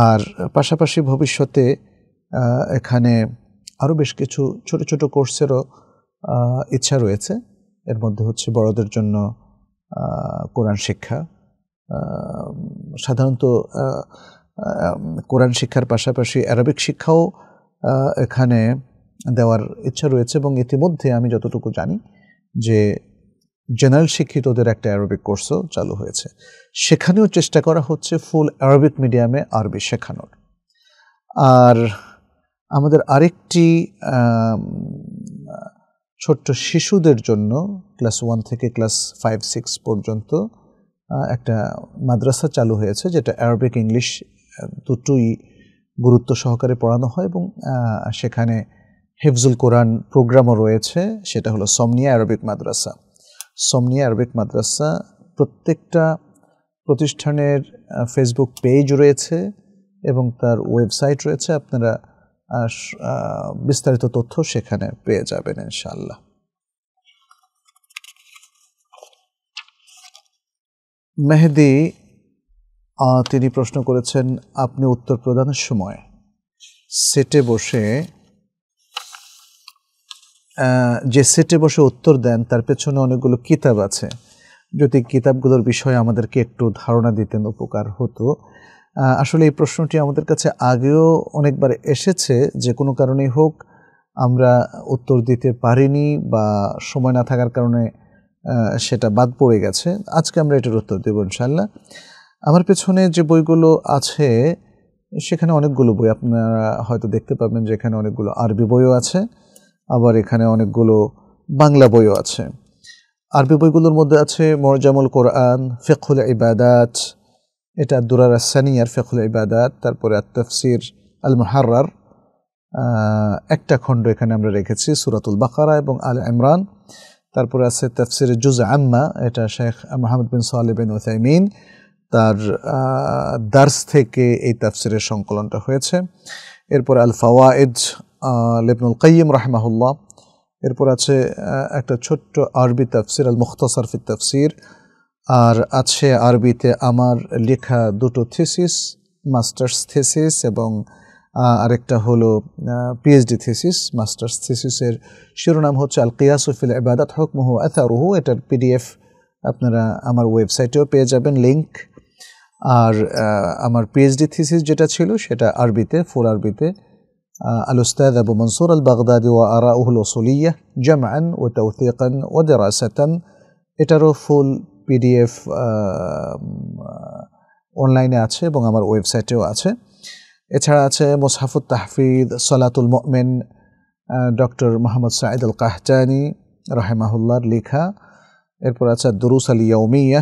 আর পাশাপাশি ভবিষ্যতে এখানে আরও বেশ কিছু ছোট ছোট কোর্সেরও ইচ্ছা রয়েছে এর মধ্যে হচ্ছে বড়দের জন্য কোরআন শিক্ষা সাধারণত কোরআন শিক্ষার পাশাপাশি অ্যারাবিক শিক্ষাও এখানে দেওয়ার ইচ্ছা রয়েছে এবং ইতিমধ্যে আমি যতটুকু জানি যে জেনারেল শিক্ষিতদের একটা অ্যারোবিক কোর্সও চালু হয়েছে সেখানেও চেষ্টা করা হচ্ছে ফুল অ্যারোবিক মিডিয়ামে আরবি শেখানোর আর আমাদের আরেকটি ছোট্ট শিশুদের জন্য ক্লাস ওয়ান থেকে ক্লাস ফাইভ সিক্স পর্যন্ত একটা মাদ্রাসা চালু হয়েছে যেটা অ্যারোবিক ইংলিশ দুটোই গুরুত্ব সহকারে পড়ানো হয় এবং সেখানে হেফজুল কোরআন প্রোগ্রামও রয়েছে সেটা হলো সমনিয়া আরবিক মাদ্রাসা সমনিয়া আরবিক মাদ্রাসা প্রত্যেকটা প্রতিষ্ঠানের ফেসবুক পেজ রয়েছে এবং তার ওয়েবসাইট রয়েছে আপনারা বিস্তারিত তথ্য সেখানে পেয়ে যাবেন ইনশাল্লাহ মেহেদি তিনি প্রশ্ন করেছেন আপনি উত্তর প্রদানের সময় সেটে বসে যে সেটে বসে উত্তর দেন তার পেছনে অনেকগুলো কিতাব আছে যদি কিতাবগুলোর বিষয়ে আমাদেরকে একটু ধারণা দিতেন উপকার হতো আসলে এই প্রশ্নটি আমাদের কাছে আগেও অনেকবার এসেছে যে কোনো কারণেই হোক আমরা উত্তর দিতে পারিনি বা সময় না থাকার কারণে সেটা বাদ পড়ে গেছে আজকে আমরা এটার উত্তর দেব ইনশাল্লাহ আমার পেছনে যে বইগুলো আছে সেখানে অনেকগুলো বই আপনারা হয়তো দেখতে পাবেন যে এখানে অনেকগুলো আরবি বইও আছে আবার এখানে অনেকগুলো বাংলা বইও আছে আরবি বইগুলোর মধ্যে আছে মরজামুল কোরআন ফেখুল ইবাদাত এটা দুরার সানিয়ার ফেখুল ইবাদাত তারপরে আত্তফসির আল মহার্রার একটা খণ্ড এখানে আমরা রেখেছি সুরাতুল বাকারা এবং আল ইমরান তারপরে আছে তফসির জুজ আম্মা এটা শেখ মাহমুদ বিন সোয়ালিবিন ওসাইমিন তার দার্স থেকে এই তাফসিরের সংকলনটা হয়েছে এরপর আল ফাওয়ায়েজ লেবনুল কাইম রাহমাহুল্লাহ এরপর আছে একটা ছোট্ট আরবি তাফসির আল মুখতাসার তাফসির আর আছে আরবিতে আমার লেখা দুটো থিসিস মাস্টার্স থিসিস এবং আরেকটা হলো পিএইচডি থিসিস মাস্টার্স থিসিসের শিরোনাম হচ্ছে আল কিয়াসুফিল ইবাদাত আথা রুহু এটার পিডিএফ আপনারা আমার ওয়েবসাইটেও পেয়ে যাবেন লিঙ্ক আর আমার পিএইচডি থিসিস যেটা ছিল সেটা আরবিতে ফুল আরবিতে বাগদাদি ও أبو উহুল ওসলিয়া وآراؤه ও তৌতিকান ও দেরাসান এটারও ফুল পিডিএফ অনলাইনে আছে এবং আমার ওয়েবসাইটেও আছে এছাড়া আছে মোসাফুত তাহফিদ সলাতুল মোমেন ডক্টর মোহাম্মদ সাঈদ কাহতানি কাহজানি রহেমাহুল্লার লেখা এরপর আছে দুরুস আল ইয়ৌমিয়া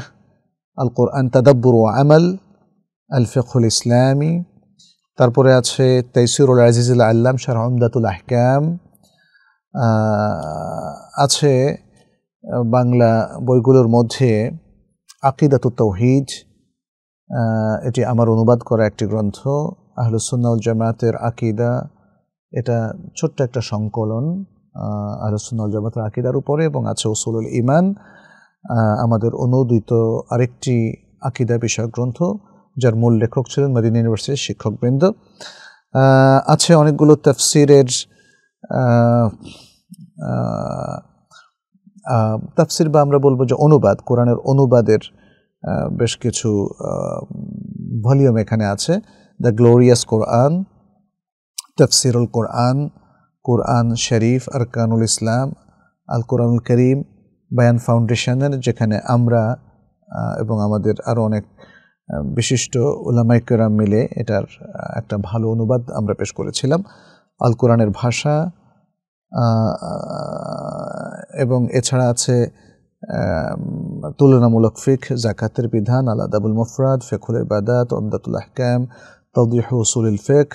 القرآن تدبر وعمل الفقه الإسلامي তারপরে আছে তাইসিরুল আজিজুল আল্লাম শাহ আমদাতুল আহকাম আছে বাংলা বইগুলোর মধ্যে আকিদাতু তৌহিদ এটি আমার অনুবাদ করা একটি গ্রন্থ আহলুসুন্নাউল জামাতের আকিদা এটা ছোট্ট একটা সংকলন আহলুসুন্নাউল জামাতের আকিদার উপরে এবং আছে ওসুলুল ইমান আমাদের অনুদিত আরেকটি আকিদা বিষয়ক গ্রন্থ যার মূল লেখক ছিলেন মাদিনা ইউনিভার্সিটির শিক্ষকবৃন্দ আছে অনেকগুলো তাফসিরের তাফসির বা আমরা বলবো যে অনুবাদ কোরআনের অনুবাদের বেশ কিছু ভলিউম এখানে আছে দ্য গ্লোরিয়াস কোরআন তফসিরুল কোরআন কোরআন শরীফ আরকানুল ইসলাম আল কোরআনুল করিম বায়ান ফাউন্ডেশনের যেখানে আমরা এবং আমাদের আরও অনেক বিশিষ্ট ওলামাইকেরাম মিলে এটার একটা ভালো অনুবাদ আমরা পেশ করেছিলাম আল কোরআনের ভাষা এবং এছাড়া আছে তুলনামূলক ফিক জাকাতের বিধান আলাদাবুল মফরাদ ফেখুল ইবাদাত অমদাতুল আহকাম তদিহ সুলিল ফেক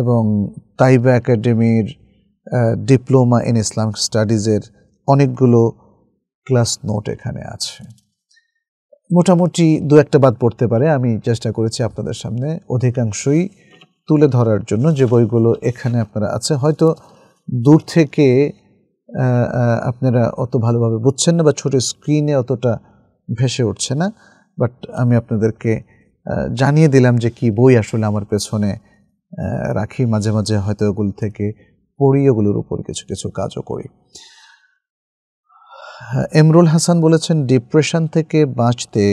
এবং তাইবা একাডেমির ডিপ্লোমা ইন ইসলাম স্টাডিজের অনেকগুলো ক্লাস নোট এখানে আছে মোটামুটি দু একটা বাদ পড়তে পারে আমি চেষ্টা করেছি আপনাদের সামনে অধিকাংশই তুলে ধরার জন্য যে বইগুলো এখানে আপনারা আছে হয়তো দূর থেকে আপনারা অত ভালোভাবে বুঝছেন না বা ছোট স্ক্রিনে অতটা ভেসে উঠছে না বাট আমি আপনাদেরকে জানিয়ে দিলাম যে কি বই আসলে আমার পেছনে রাখি মাঝে মাঝে হয়তো ওগুলো থেকে পড়ি ওগুলোর উপর কিছু কিছু কাজও করি এমরুল হাসান বলেছেন ডিপ্রেশন থেকে বাঁচতে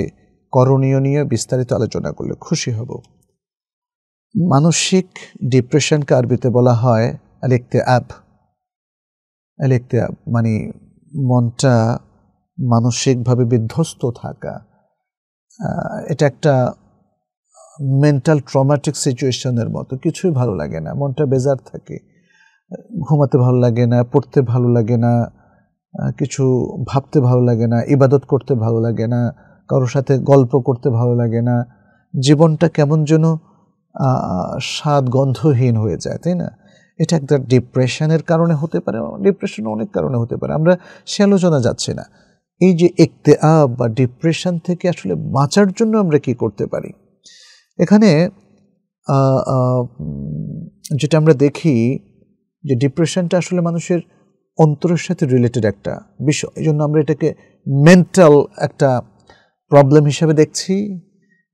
করণীয় নিয়ে বিস্তারিত আলোচনা করলে খুশি হব মানসিক ডিপ্রেশনকে আরবিতে বলা হয় এলেকতে অ্যাপ এলেকতে অ্যাপ মানে মনটা মানসিকভাবে বিধ্বস্ত থাকা এটা একটা মেন্টাল ট্রমাটিক সিচুয়েশনের মতো কিছুই ভালো লাগে না মনটা বেজার থাকে ঘুমাতে ভালো লাগে না পড়তে ভালো লাগে না কিছু ভাবতে ভালো লাগে না ইবাদত করতে ভালো লাগে না কারোর সাথে গল্প করতে ভালো লাগে না জীবনটা কেমন যেন স্বাদ গন্ধহীন হয়ে যায় তাই না এটা একটা ডিপ্রেশনের কারণে হতে পারে ডিপ্রেশন অনেক কারণে হতে পারে আমরা সে আলোচনা যাচ্ছি না এই যে একতে বা ডিপ্রেশন থেকে আসলে বাঁচার জন্য আমরা কি করতে পারি এখানে যেটা আমরা দেখি যে ডিপ্রেশনটা আসলে মানুষের অন্তরের সাথে রিলেটেড একটা বিষয় এই জন্য আমরা এটাকে মেন্টাল একটা প্রবলেম হিসাবে দেখছি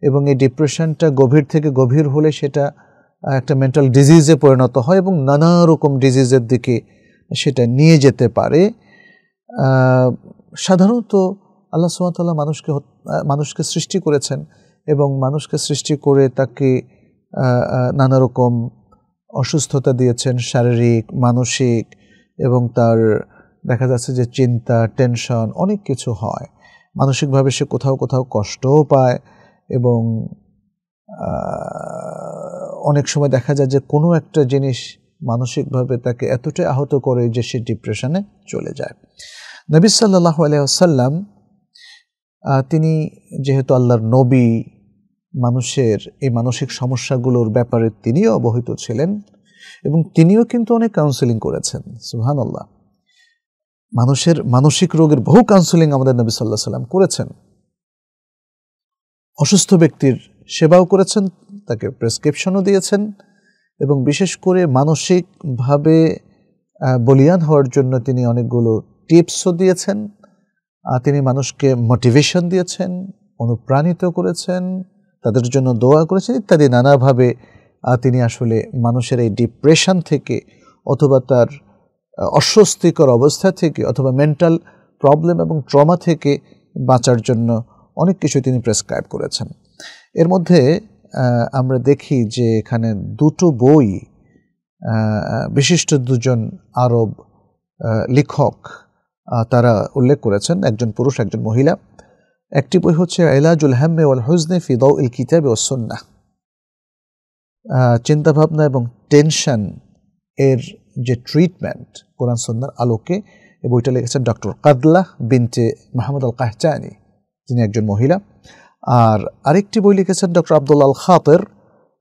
এবং এই ডিপ্রেশনটা গভীর থেকে গভীর হলে সেটা একটা মেন্টাল ডিজিজে পরিণত হয় এবং নানা রকম ডিজিজের দিকে সেটা নিয়ে যেতে পারে সাধারণত আল্লাহ সুমাতাল্লাহ মানুষকে মানুষকে সৃষ্টি করেছেন এবং মানুষকে সৃষ্টি করে তাকে নানা রকম অসুস্থতা দিয়েছেন শারীরিক মানসিক এবং তার দেখা যাচ্ছে যে চিন্তা টেনশন অনেক কিছু হয় মানসিকভাবে সে কোথাও কোথাও কষ্টও পায় এবং অনেক সময় দেখা যায় যে কোনো একটা জিনিস মানসিকভাবে তাকে এতটাই আহত করে যে সে ডিপ্রেশনে চলে যায় নবী সাল্লাহ আলাইসাল্লাম তিনি যেহেতু আল্লাহর নবী মানুষের এই মানসিক সমস্যাগুলোর ব্যাপারে তিনিও অবহিত ছিলেন এবং তিনিও কিন্তু অনেক কাউন্সেলিং করেছেন সুহান আল্লাহ মানুষের মানসিক রোগের বহু কাউন্সেলিং আমাদের নবী সাল্লাহ সাল্লাম করেছেন অসুস্থ ব্যক্তির সেবাও করেছেন তাকে প্রেসক্রিপশনও দিয়েছেন এবং বিশেষ করে মানসিকভাবে বলিয়ান হওয়ার জন্য তিনি অনেকগুলো টিপসও দিয়েছেন তিনি মানুষকে মোটিভেশন দিয়েছেন অনুপ্রাণিত করেছেন তাদের জন্য দোয়া করেছেন ইত্যাদি নানাভাবে তিনি আসলে মানুষের এই ডিপ্রেশন থেকে অথবা তার অস্বস্তিকর অবস্থা থেকে অথবা মেন্টাল প্রবলেম এবং ট্রমা থেকে বাঁচার জন্য অনেক কিছু তিনি প্রেসক্রাইব করেছেন এর মধ্যে আমরা দেখি যে এখানে দুটো বই বিশিষ্ট দুজন আরব লেখক তারা উল্লেখ করেছেন একজন পুরুষ একজন মহিলা একটি বই হচ্ছে এলাজুল হ্যাম্মে ওয়াল হুজনে ফিদাউ ইল কিতাব ও সন্না চিন্তাভাবনা এবং টেনশন এর যে ট্রিটমেন্ট কোরআন সন্ন্যার আলোকে এই বইটা লিখেছেন ডক্টর কাদলা বিনতে মাহমুদ আল কাহচানি তিনি একজন মহিলা আর আরেকটি বই লিখেছেন ডক্টর আবদুল আল খাতের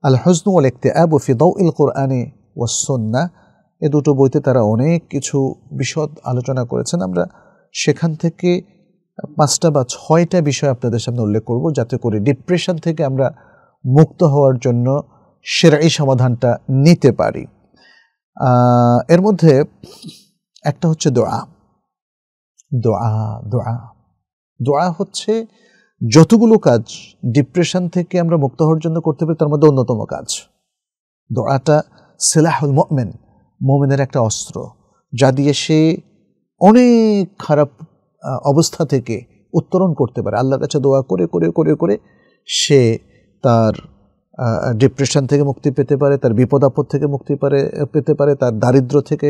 আল হজনু আল একতে আবু ফিদাউ ইল কোরআনে সন্না এ দুটো বইতে তারা অনেক কিছু বিশদ আলোচনা করেছেন আমরা সেখান থেকে পাঁচটা বা ছয়টা বিষয় আপনাদের সামনে উল্লেখ করব যাতে করে ডিপ্রেশন থেকে আমরা মুক্ত হওয়ার জন্য সেরা এই সমাধানটা নিতে পারি এর মধ্যে একটা হচ্ছে দোয়া দোয়া দোয়া দোয়া হচ্ছে যতগুলো কাজ ডিপ্রেশন থেকে আমরা মুক্ত হওয়ার জন্য করতে পারি তার মধ্যে অন্যতম কাজ দোয়াটা সেলাহুল মমেন মোমেনের একটা অস্ত্র যা দিয়ে সে অনেক খারাপ অবস্থা থেকে উত্তরণ করতে পারে আল্লাহর কাছে দোয়া করে করে করে করে সে তার ডিপ্রেশন থেকে মুক্তি পেতে পারে তার বিপদ আপদ থেকে মুক্তি পারে পেতে পারে তার দারিদ্র থেকে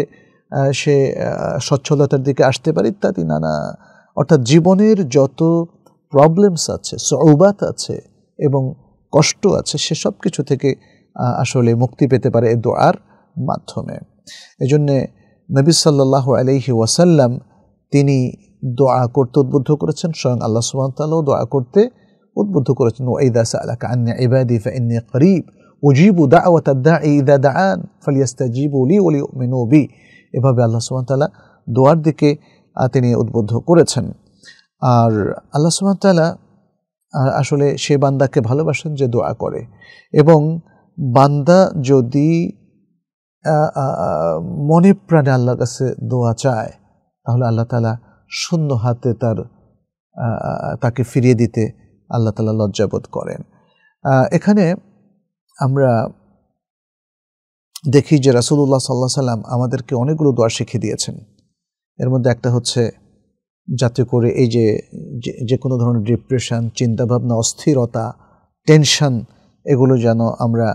সে সচ্ছলতার দিকে আসতে পারে ইত্যাদি নানা অর্থাৎ জীবনের যত প্রবলেমস আছে সৌবাত আছে এবং কষ্ট আছে সেসব কিছু থেকে আসলে মুক্তি পেতে পারে এ দোয়ার মাধ্যমে এজন্যে নবী সাল্লাহ আলহি ওয়াসাল্লাম তিনি দোয়া করতে উদ্বুদ্ধ করেছেন স্বয়ং আল্লাহ সুবাহতাল্লাহ দোয়া করতে উদ্বুদ্ধ করেছেন ওয়াইদা সালাকা আন্নি ইবাদি ফা ইন্নি করিব উজিবু দাওয়াত দাঈ ইদা দাআন ফালিয়াস্তাজিবু লি ওয়া লিউমিনু বি এভাবে আল্লাহ সুবহানাহু ওয়া দোয়ার দিকে তিনি উদ্বুদ্ধ করেছেন আর আল্লাহ সুবহানাহু আসলে সে বান্দাকে ভালোবাসেন যে দোয়া করে এবং বান্দা যদি মনে প্রাণে আল্লাহর কাছে দোয়া চায় তাহলে আল্লাহ তালা শূন্য হাতে তার তাকে ফিরিয়ে দিতে আল্লাহ তালা লজ্জাবোধ করেন এখানে আমরা দেখি যে রাসুল্লাহ সাল্লাহ সাল্লাম আমাদেরকে অনেকগুলো দোয়া শিখিয়ে দিয়েছেন এর মধ্যে একটা হচ্ছে যাতে করে এই যে যে কোনো ধরনের ডিপ্রেশন চিন্তাভাবনা অস্থিরতা টেনশন এগুলো যেন আমরা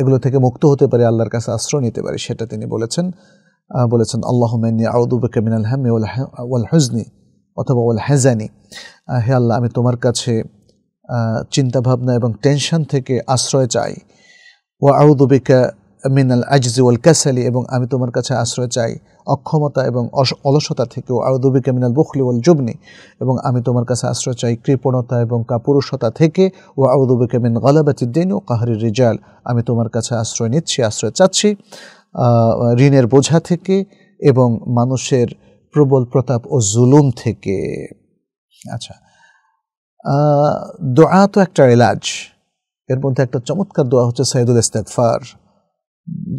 এগুলো থেকে মুক্ত হতে পারি আল্লাহর কাছে আশ্রয় নিতে পারি সেটা তিনি বলেছেন বলেছেন আল্লাহ মেনি আউদুবে কেমিনাল হ্যাম ওয়াল হুজনি অথবা ওল হ্যাজানি হে আল্লাহ আমি তোমার কাছে চিন্তাভাবনা এবং টেনশন থেকে আশ্রয় চাই ও আউদুবিকা মিনাল আজিজি ওয়াল ক্যাসালি এবং আমি তোমার কাছে আশ্রয় চাই অক্ষমতা এবং অলসতা থেকেও আউদবিকা মিনাল বখলি ওয়াল জুবনি এবং আমি তোমার কাছে আশ্রয় চাই কৃপণতা এবং কাপুরুষতা থেকে ও আউদবিকা মিন গলাবাতিদ্দিন ও কাহারি রিজাল আমি তোমার কাছে আশ্রয় নিচ্ছি আশ্রয় চাচ্ছি ঋণের বোঝা থেকে এবং মানুষের প্রবল প্রতাপ ও জুলুম থেকে আচ্ছা দোয়া তো একটা এলাজ এর মধ্যে একটা চমৎকার দোয়া হচ্ছে সাইদুল ইস্তেকফার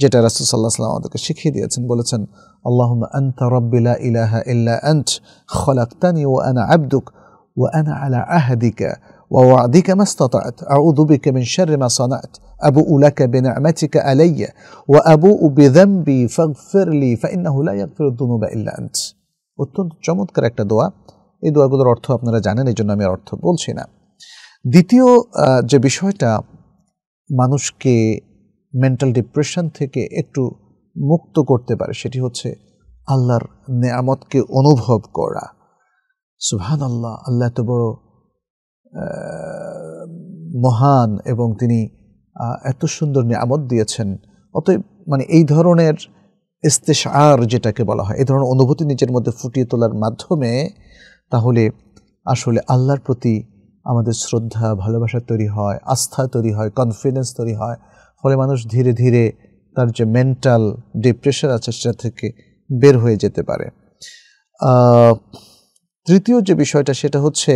যেটা রাসুল সাল্লাহ সাল্লাম আমাদেরকে শিখিয়ে দিয়েছেন বলেছেন আল্লাহম আন্তা রব্বিলা ইলাহা ইল্লা আন্ত খলাক্তানি ও আনা আব্দুক ও আনা আলা আহাদিকা ووعدك ما استطعت أعوذ بك من شر ما صنعت أبوء لك بنعمتك علي وأبوء بذنبي فاغفر لي فإنه لا يغفر الذنوب إلا أنت অত্যন্ত চমৎকার একটা দোয়া এই দোয়াগুলোর অর্থ আপনারা জানেন এই জন্য আমি অর্থ বলছি না দ্বিতীয় যে বিষয়টা মানুষকে মেন্টাল ডিপ্রেশন থেকে একটু মুক্ত করতে পারে সেটি হচ্ছে আল্লাহর নেয়ামতকে অনুভব করা সুহান আল্লাহ আল্লাহ এত বড় মহান এবং তিনি এত সুন্দর নিয়ামত দিয়েছেন অতএব মানে এই ধরনের ইস্তেশার যেটাকে বলা হয় এ ধরনের অনুভূতি নিজের মধ্যে ফুটিয়ে তোলার মাধ্যমে তাহলে আসলে আল্লাহর প্রতি আমাদের শ্রদ্ধা ভালোবাসা তৈরি হয় আস্থা তৈরি হয় কনফিডেন্স তৈরি হয় ফলে মানুষ ধীরে ধীরে তার যে মেন্টাল ডিপ্রেশন আছে সেটা থেকে বের হয়ে যেতে পারে তৃতীয় যে বিষয়টা সেটা হচ্ছে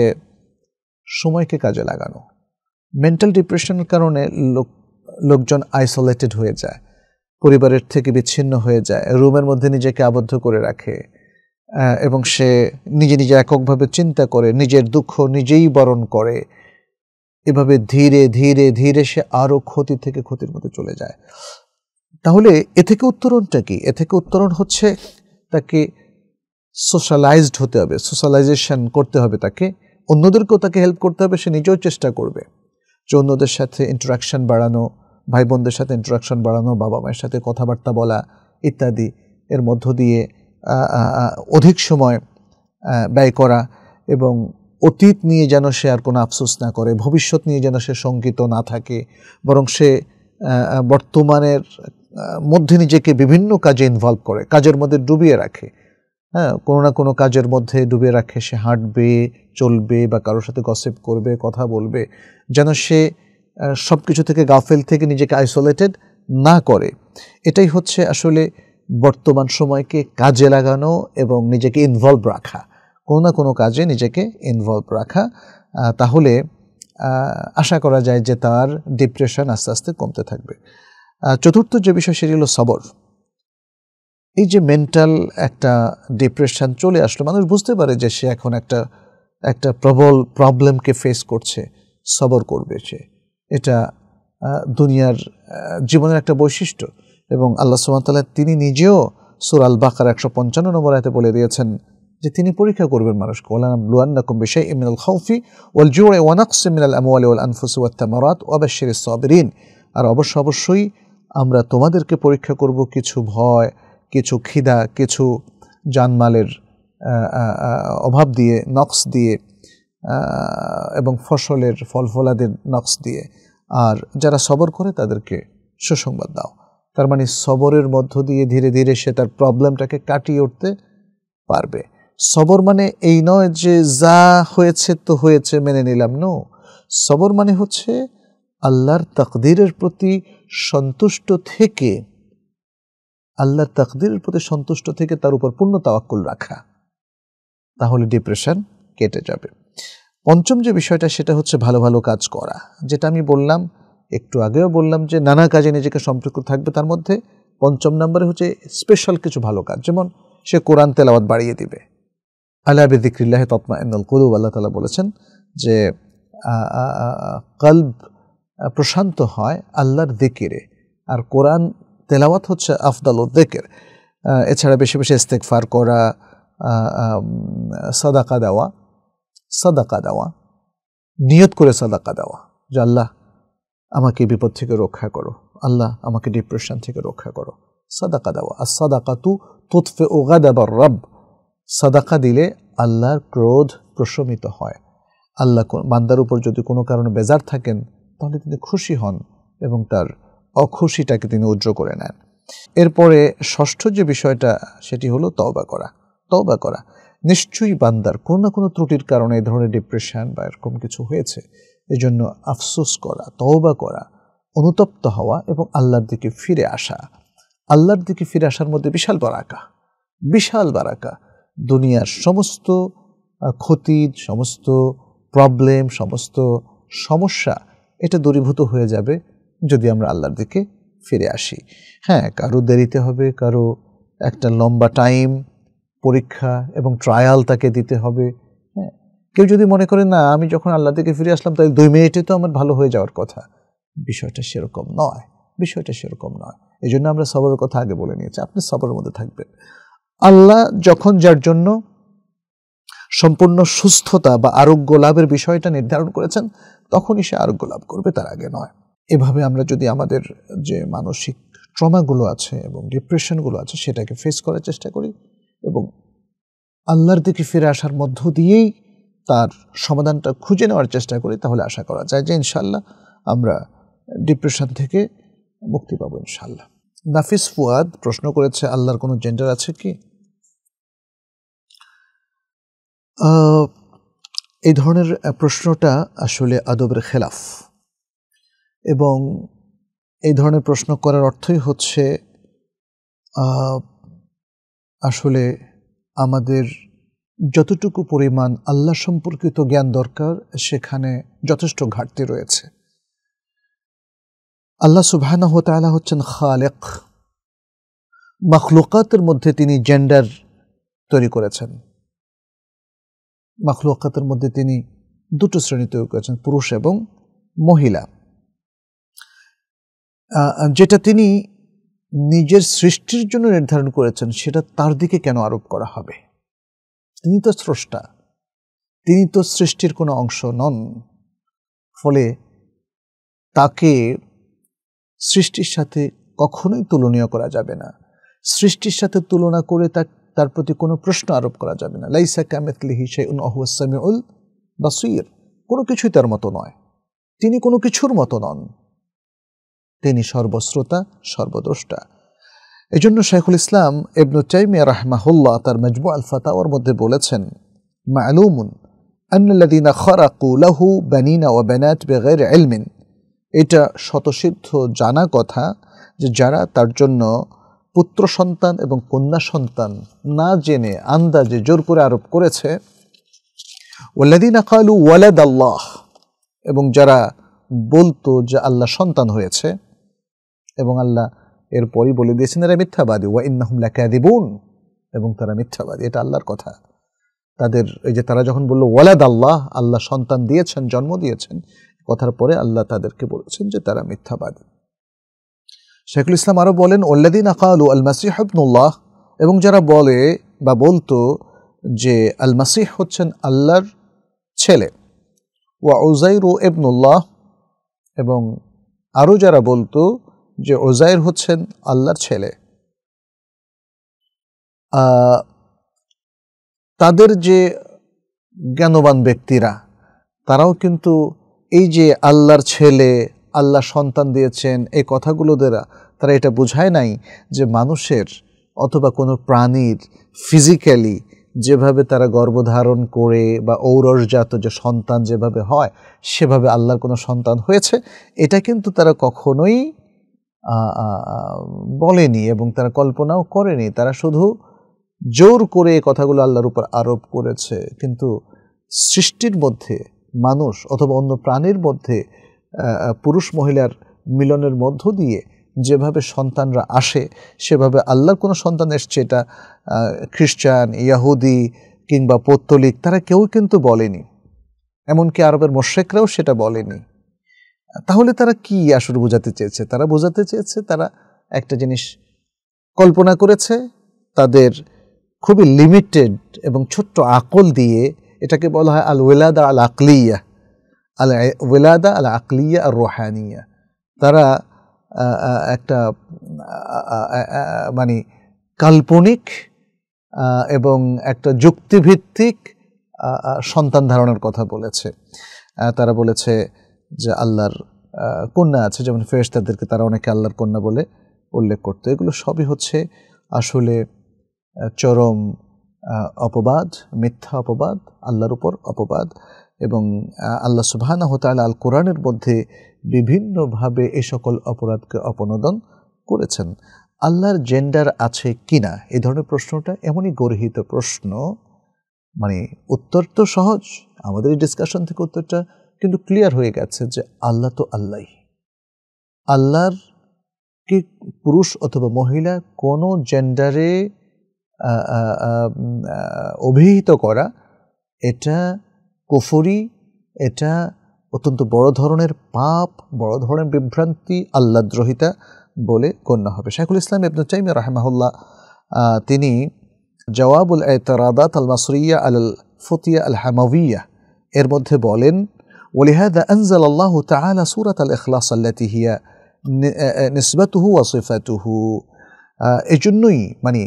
সময়কে কাজে লাগানো মেন্টাল ডিপ্রেশনের কারণে লোক লোকজন আইসোলেটেড হয়ে যায় পরিবারের থেকে বিচ্ছিন্ন হয়ে যায় রুমের মধ্যে নিজেকে আবদ্ধ করে রাখে এবং সে নিজে নিজে এককভাবে চিন্তা করে নিজের দুঃখ নিজেই বরণ করে এভাবে ধীরে ধীরে ধীরে সে আরও ক্ষতি থেকে ক্ষতির মধ্যে চলে যায় তাহলে এ থেকে উত্তরণটা কি এ থেকে উত্তরণ হচ্ছে তাকে সোশ্যালাইজড হতে হবে সোশ্যালাইজেশন করতে হবে তাকে অন্যদেরকেও তাকে হেল্প করতে হবে সে নিজেও চেষ্টা করবে যে অন্যদের সাথে ইন্টারাকশান বাড়ানো ভাই বোনদের সাথে ইন্টারাকশন বাড়ানো বাবা মায়ের সাথে কথাবার্তা বলা ইত্যাদি এর মধ্য দিয়ে অধিক সময় ব্যয় করা এবং অতীত নিয়ে যেন সে আর কোনো আফসোস না করে ভবিষ্যৎ নিয়ে যেন সে শঙ্কিত না থাকে বরং সে বর্তমানের মধ্যে নিজেকে বিভিন্ন কাজে ইনভলভ করে কাজের মধ্যে ডুবিয়ে রাখে হ্যাঁ কোনো না কোনো কাজের মধ্যে ডুবে রাখে সে হাঁটবে চলবে বা কারোর সাথে গসেপ করবে কথা বলবে যেন সে সব কিছু থেকে গাফেল থেকে নিজেকে আইসোলেটেড না করে এটাই হচ্ছে আসলে বর্তমান সময়কে কাজে লাগানো এবং নিজেকে ইনভলভ রাখা কোনো না কোনো কাজে নিজেকে ইনভলভ রাখা তাহলে আশা করা যায় যে তার ডিপ্রেশন আস্তে আস্তে কমতে থাকবে চতুর্থ যে বিষয় সেটি হলো সবর এই যে মেন্টাল একটা ডিপ্রেশন চলে আসলো মানুষ বুঝতে পারে যে সে এখন একটা একটা প্রবল প্রবলেমকে ফেস করছে সবর করবে সে এটা দুনিয়ার জীবনের একটা বৈশিষ্ট্য এবং আল্লাহ সুমাতাল্লাহ তিনি নিজেও সুর আল বাকার একশো পঞ্চান্ন নম্বর আয়তে বলে দিয়েছেন যে তিনি পরীক্ষা করবেন মানুষকে ওলানাম লুয়ান্নাকুম বিশাই ইমিনাল খৌফি ওয়াল জুড়ে ওয়ানাকস ইমিনাল আমওয়ালি ওয়াল আনফুসি ওয়াত্তামারাত ওয়াবাশির সবরিন আর অবশ্য অবশ্যই আমরা তোমাদেরকে পরীক্ষা করব কিছু ভয় কিছু খিদা কিছু জানমালের অভাব দিয়ে নক্স দিয়ে এবং ফসলের ফল ফলাদের নকশ দিয়ে আর যারা সবর করে তাদেরকে সুসংবাদ দাও তার মানে সবরের মধ্য দিয়ে ধীরে ধীরে সে তার প্রবলেমটাকে কাটিয়ে উঠতে পারবে সবর মানে এই নয় যে যা হয়েছে তো হয়েছে মেনে নিলাম নো সবর মানে হচ্ছে আল্লাহর তাকদিরের প্রতি সন্তুষ্ট থেকে আল্লাহর তাকদিরের প্রতি সন্তুষ্ট থেকে তার উপর পূর্ণ তাওয়াক্কুল রাখা তাহলে ডিপ্রেশন কেটে যাবে পঞ্চম যে বিষয়টা সেটা হচ্ছে ভালো ভালো কাজ করা যেটা আমি বললাম একটু আগেও বললাম যে নানা কাজে নিজেকে সম্পৃক্ত থাকবে তার মধ্যে পঞ্চম নম্বরে হচ্ছে স্পেশাল কিছু ভালো কাজ যেমন সে কোরআন তেলাওয়াত বাড়িয়ে দিবে আল্লাহ বেদিক্রিল্লাহ তৎমা এনুল কলুব আল্লাহ তালা বলেছেন যে কল্ব প্রশান্ত হয় আল্লাহর দেকেরে আর কোরআন তেলাওয়াত হচ্ছে আফদাল উদ্দেকের এছাড়া বেশি বেশি ইস্তেকফার করা সাদাকা দেওয়া সাদাকা দেওয়া নিয়ত করে সাদাকা দেওয়া যে আল্লাহ আমাকে বিপদ থেকে রক্ষা করো আল্লাহ আমাকে ডিপ্রেশন থেকে রক্ষা করো সাদাকা দেওয়া আর সাদাকা তু তুৎফে ওগা দেবার রব সাদাকা দিলে আল্লাহর ক্রোধ প্রশমিত হয় আল্লাহ বান্দার উপর যদি কোনো কারণে বেজার থাকেন তাহলে তিনি খুশি হন এবং তার অখুশিটাকে তিনি উজ্জ্ব করে নেন এরপরে ষষ্ঠ যে বিষয়টা সেটি হলো তওবা করা তওবা করা নিশ্চয়ই বান্দার কোনো না কোনো ত্রুটির কারণে এই ধরনের ডিপ্রেশন বা এরকম কিছু হয়েছে এজন্য আফসোস করা তওবা করা অনুতপ্ত হওয়া এবং আল্লাহর দিকে ফিরে আসা আল্লাহর দিকে ফিরে আসার মধ্যে বিশাল বারাকা বিশাল বারাকা দুনিয়ার সমস্ত ক্ষতি সমস্ত প্রবলেম সমস্ত সমস্যা এটা দূরীভূত হয়ে যাবে যদি আমরা আল্লাহর দিকে ফিরে আসি হ্যাঁ কারো দেরিতে হবে কারো একটা লম্বা টাইম পরীক্ষা এবং ট্রায়াল তাকে দিতে হবে হ্যাঁ কেউ যদি মনে করে না আমি যখন আল্লাহ থেকে ফিরে আসলাম তাই দুই মিনিটে তো আমার ভালো হয়ে যাওয়ার কথা বিষয়টা সেরকম নয় বিষয়টা সেরকম নয় এই জন্য আমরা সবরের কথা আগে বলে নিয়েছি আপনি সবরের মধ্যে থাকবেন আল্লাহ যখন যার জন্য সম্পূর্ণ সুস্থতা বা আরোগ্য লাভের বিষয়টা নির্ধারণ করেছেন তখনই সে আরোগ্য লাভ করবে তার আগে নয় এভাবে আমরা যদি আমাদের যে মানসিক ট্রমাগুলো আছে এবং ডিপ্রেশনগুলো আছে সেটাকে ফেস করার চেষ্টা করি আল্লাহর দিকে ফিরে আসার মধ্য দিয়েই তার সমাধানটা খুঁজে নেওয়ার চেষ্টা করি তাহলে আশা করা যায় যে ইনশাল্লাহ আমরা ডিপ্রেশন থেকে মুক্তি পাবো ইনশাল্লাহ নাফিস ফুয়াদ প্রশ্ন করেছে আল্লাহর কোনো জেন্ডার আছে কি এই ধরনের প্রশ্নটা আসলে আদবের খেলাফ এবং এই ধরনের প্রশ্ন করার অর্থই হচ্ছে আসলে আমাদের যতটুকু পরিমাণ আল্লাহ সম্পর্কিত জ্ঞান দরকার সেখানে যথেষ্ট ঘাটতি রয়েছে আল্লাহ সুবাহানা হতালা হচ্ছেন খালেক মখলুকাতের মধ্যে তিনি জেন্ডার তৈরি করেছেন মখলুকাতের মধ্যে তিনি দুটো শ্রেণী তৈরি করেছেন পুরুষ এবং মহিলা যেটা তিনি নিজের সৃষ্টির জন্য নির্ধারণ করেছেন সেটা তার দিকে কেন আরোপ করা হবে তিনি তো স্রষ্টা তিনি তো সৃষ্টির কোনো অংশ নন ফলে তাকে সৃষ্টির সাথে কখনোই তুলনীয় করা যাবে না সৃষ্টির সাথে তুলনা করে তার তার প্রতি কোনো প্রশ্ন আরোপ করা যাবে না লাইসা কামেতলিহি শেউন বা বাসির কোনো কিছুই তার মতো নয় তিনি কোনো কিছুর মতো নন তিনি সর্বশ্রোতা সর্বদ্রষ্টা এই জন্য শাইখুল ইসলাম ইবনু টাইমিয়া রাহমাহুল্লাহ তার মজমু আল ফাতাওয়ার মধ্যে বলেছেন মালুমুন আন্নাল্লাদিনা খরাকু লাহু বানিনা ও বেনাত এলমিন এটা শতসিদ্ধ জানা কথা যে যারা তার জন্য পুত্র সন্তান এবং কন্যা সন্তান না জেনে আন্দাজে জোর করে আরোপ করেছে ওয়াল্লাদিনা কালু ওয়ালাদ আল্লাহ এবং যারা বলতো যে আল্লাহ সন্তান হয়েছে এবং আল্লাহ এরপরই বলে দিয়েছেন এরা মিথ্যাবাদী ওয়া ইন্নাহুম লাকাদিবুন এবং তারা মিথ্যাবাদী এটা আল্লাহর কথা তাদের এই যে তারা যখন বললো ওয়ালাদ আল্লাহ আল্লাহ সন্তান দিয়েছেন জন্ম দিয়েছেন কথার পরে আল্লাহ তাদেরকে বলেছেন যে তারা মিথ্যাবাদী শেখুল ইসলাম আরও বলেন ওল্লাদিন আকালু আল মাসিহ ইবনুল্লাহ এবং যারা বলে বা বলতো যে আল মাসিহ হচ্ছেন আল্লাহর ছেলে ওয়া ওজাইরু এবনুল্লাহ এবং আরও যারা বলতো যে ওজাইর হচ্ছেন আল্লাহর ছেলে তাদের যে জ্ঞানবান ব্যক্তিরা তারাও কিন্তু এই যে আল্লাহর ছেলে আল্লাহ সন্তান দিয়েছেন এই কথাগুলো দ্বারা তারা এটা বোঝায় নাই যে মানুষের অথবা কোনো প্রাণীর ফিজিক্যালি যেভাবে তারা গর্ভধারণ করে বা ঔরসজাত যে সন্তান যেভাবে হয় সেভাবে আল্লাহর কোনো সন্তান হয়েছে এটা কিন্তু তারা কখনোই বলেনি এবং তারা কল্পনাও করেনি তারা শুধু জোর করে কথাগুলো আল্লাহর উপর আরোপ করেছে কিন্তু সৃষ্টির মধ্যে মানুষ অথবা অন্য প্রাণীর মধ্যে পুরুষ মহিলার মিলনের মধ্য দিয়ে যেভাবে সন্তানরা আসে সেভাবে আল্লাহর কোনো সন্তান এসছে এটা খ্রিস্টান ইয়াহুদি কিংবা পত্তলিক তারা কেউ কিন্তু বলেনি এমনকি আরবের মোশেকরাও সেটা বলেনি তাহলে তারা কি আসলে বোঝাতে চেয়েছে তারা বোঝাতে চেয়েছে তারা একটা জিনিস কল্পনা করেছে তাদের খুবই লিমিটেড এবং ছোট্ট আকল দিয়ে এটাকে বলা হয় আল ওয়েলাদা আল আকলিয়া আল ওয়েলাদা আল আকলিয়া আর রোহানিয়া তারা একটা মানে কাল্পনিক এবং একটা যুক্তিভিত্তিক সন্তান ধারণার কথা বলেছে তারা বলেছে যে আল্লাহর কন্যা আছে যেমন ফেরেশ তাদেরকে তারা অনেকে আল্লাহর কন্যা বলে উল্লেখ করতো এগুলো সবই হচ্ছে আসলে চরম অপবাদ মিথ্যা অপবাদ আল্লাহর উপর অপবাদ এবং আল্লাহ সুবাহানা হতাল আল কোরআনের মধ্যে বিভিন্নভাবে এ সকল অপরাধকে অপনোদন করেছেন আল্লাহর জেন্ডার আছে কি না এ ধরনের প্রশ্নটা এমনই গর্হিত প্রশ্ন মানে উত্তর তো সহজ আমাদের এই ডিসকাশন থেকে উত্তরটা কিন্তু ক্লিয়ার হয়ে গেছে যে আল্লাহ তো আল্লাহ আল্লাহর কি পুরুষ অথবা মহিলা কোনো জেন্ডারে অভিহিত করা এটা কুফরি এটা অত্যন্ত বড় ধরনের পাপ বড় ধরনের বিভ্রান্তি আল্লাদ্রোহিতা বলে গণ্য হবে শাইখুল ইসলাম ইবনু চাইম রাহেমাহুল্লাহ তিনি জওয়াবুল এতরাদাত আল মাসরিয়া আল ফতিয়া আল হামাউইয়া এর মধ্যে বলেন ولهذا انزل الله تعالى سوره الاخلاص التي هي নিসবাতুহ ওয়াসিফাতুহু এজন্যই মানে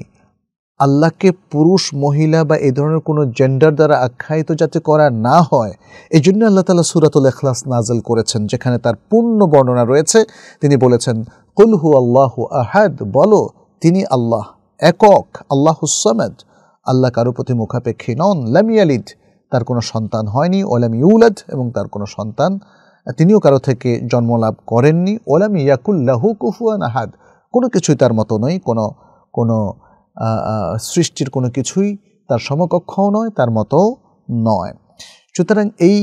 আল্লাহকে পুরুষ মহিলা বা এই ধরনের কোনো জেন্ডার দ্বারা আখ্যায়িত যাতে করা না হয় এই জন্য আল্লাহ তালা সুরাতুল এখলাস নাজল করেছেন যেখানে তার পূর্ণ বর্ণনা রয়েছে তিনি বলেছেন কুলহু আল্লাহ আহাদ বলো তিনি আল্লাহ একক আল্লাহ সামাদ আল্লাহ কারো প্রতি মুখাপেক্ষী নন লামিয়ালিদ তার কোনো সন্তান হয়নি ওলাম ইউলাদ এবং তার কোনো সন্তান তিনিও কারো থেকে জন্ম লাভ করেননি ওলাম ইয়াকুল্লাহু কুফুয়ান আহাদ কোনো কিছুই তার মতো নয় কোনো কোনো সৃষ্টির কোনো কিছুই তার সমকক্ষও নয় তার মতো নয় সুতরাং এই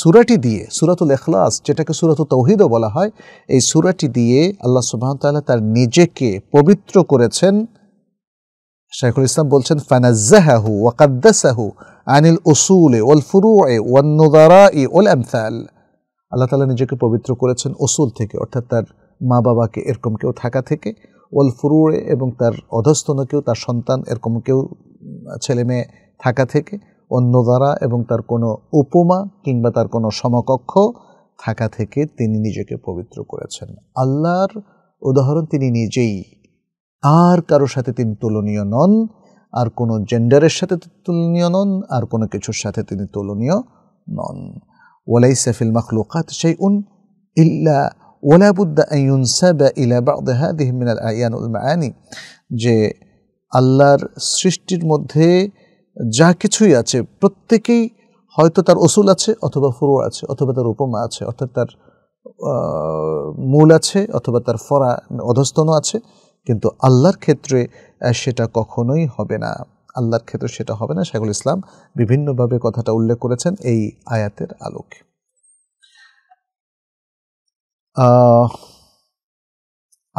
সুরাটি দিয়ে সুরাতুল এখলাস যেটাকে সুরাতুল তৌহিদও বলা হয় এই সুরাটি দিয়ে আল্লাহ সুবাহতাল্লাহ তার নিজেকে পবিত্র করেছেন শেখুল ইসলাম বলছেন ফানাজ্জাহাহু ওয়াকাদ্দাসাহু আনিল ওসুলে ওল ফুরু এ ওয়ান ই ওল আমথাল আল্লাহ তালা নিজেকে পবিত্র করেছেন ওসুল থেকে অর্থাৎ তার মা বাবাকে এরকম কেউ থাকা থেকে ওল ফুরুড়ে এবং তার অধস্তন কেউ তার সন্তান এরকম কেউ ছেলে মেয়ে থাকা থেকে অন্য দ্বারা এবং তার কোনো উপমা কিংবা তার কোনো সমকক্ষ থাকা থেকে তিনি নিজেকে পবিত্র করেছেন আল্লাহর উদাহরণ তিনি নিজেই আর কারো সাথে তিনি তুলনীয় নন আর কোনো জেন্ডারের সাথে তুলনীয় নন আর কোনো কিছুর সাথে তিনি তুলনীয় নন ওলাই সাফিল মখলুকাত সেই উন ইল্লা ওলা বুদ্দা ইউনসাবা ইলা বাগদেহা দিহমিনাল আয়ানুল মায়ানি যে আল্লাহর সৃষ্টির মধ্যে যা কিছুই আছে প্রত্যেকেই হয়তো তার অসুল আছে অথবা ফুরো আছে অথবা তার উপমা আছে অর্থাৎ তার মূল আছে অথবা তার ফরা অধস্তন আছে কিন্তু আল্লাহর ক্ষেত্রে সেটা কখনোই হবে না আল্লাহর ক্ষেত্রে সেটা হবে না শাহুল ইসলাম বিভিন্নভাবে কথাটা উল্লেখ করেছেন এই আয়াতের আলোকে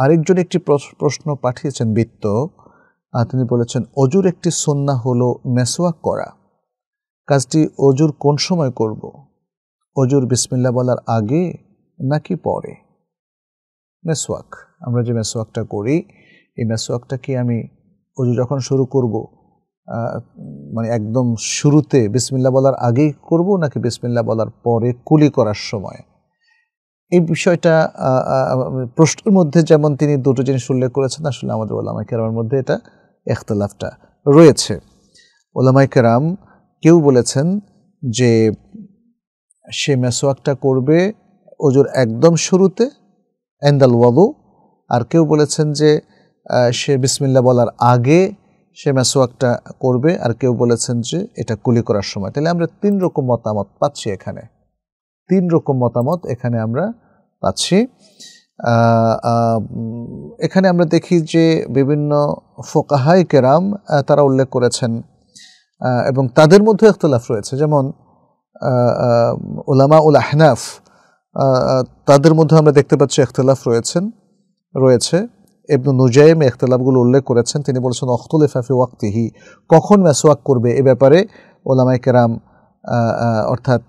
আরেকজন একটি প্রশ্ন পাঠিয়েছেন বৃত্ত তিনি বলেছেন অজুর একটি সন্না হলো মেসোয়াক করা কাজটি অজুর কোন সময় করব অজুর বিসমিল্লা বলার আগে নাকি পরে মেসওয়াক আমরা যে মেসওয়াকটা করি এই কি আমি অজু যখন শুরু করব মানে একদম শুরুতে বিসমিল্লা বলার আগেই করব নাকি বিসমিল্লা বলার পরে কুলি করার সময় এই বিষয়টা প্রশ্নের মধ্যে যেমন তিনি দুটো জিনিস উল্লেখ করেছেন আসলে আমাদের ওলামাই কেরামের মধ্যে এটা এখতলাফটা রয়েছে ওলামাই কেরাম কেউ বলেছেন যে সে মেসোয়াকটা করবে ওজুর একদম শুরুতে এন্দাল ওয়াদু আর কেউ বলেছেন যে সে বিসমিল্লা বলার আগে সে মেসোয়াকটা করবে আর কেউ বলেছেন যে এটা কুলি করার সময় তাহলে আমরা তিন রকম মতামত পাচ্ছি এখানে তিন রকম মতামত এখানে আমরা পাচ্ছি এখানে আমরা দেখি যে বিভিন্ন ফোকাহাই কেরাম তারা উল্লেখ করেছেন এবং তাদের মধ্যে একতলাফ রয়েছে যেমন ওলামা উল আহনাফ তাদের মধ্যে আমরা দেখতে পাচ্ছি একতলাফ রয়েছেন রয়েছে এবনু নুজাইম এখতলাফগুলো উল্লেখ করেছেন তিনি বলেছেন এফাফি ওয়াক্তিহি কখন মেসওয়াক করবে এ ব্যাপারে ওলামাই কেরাম অর্থাৎ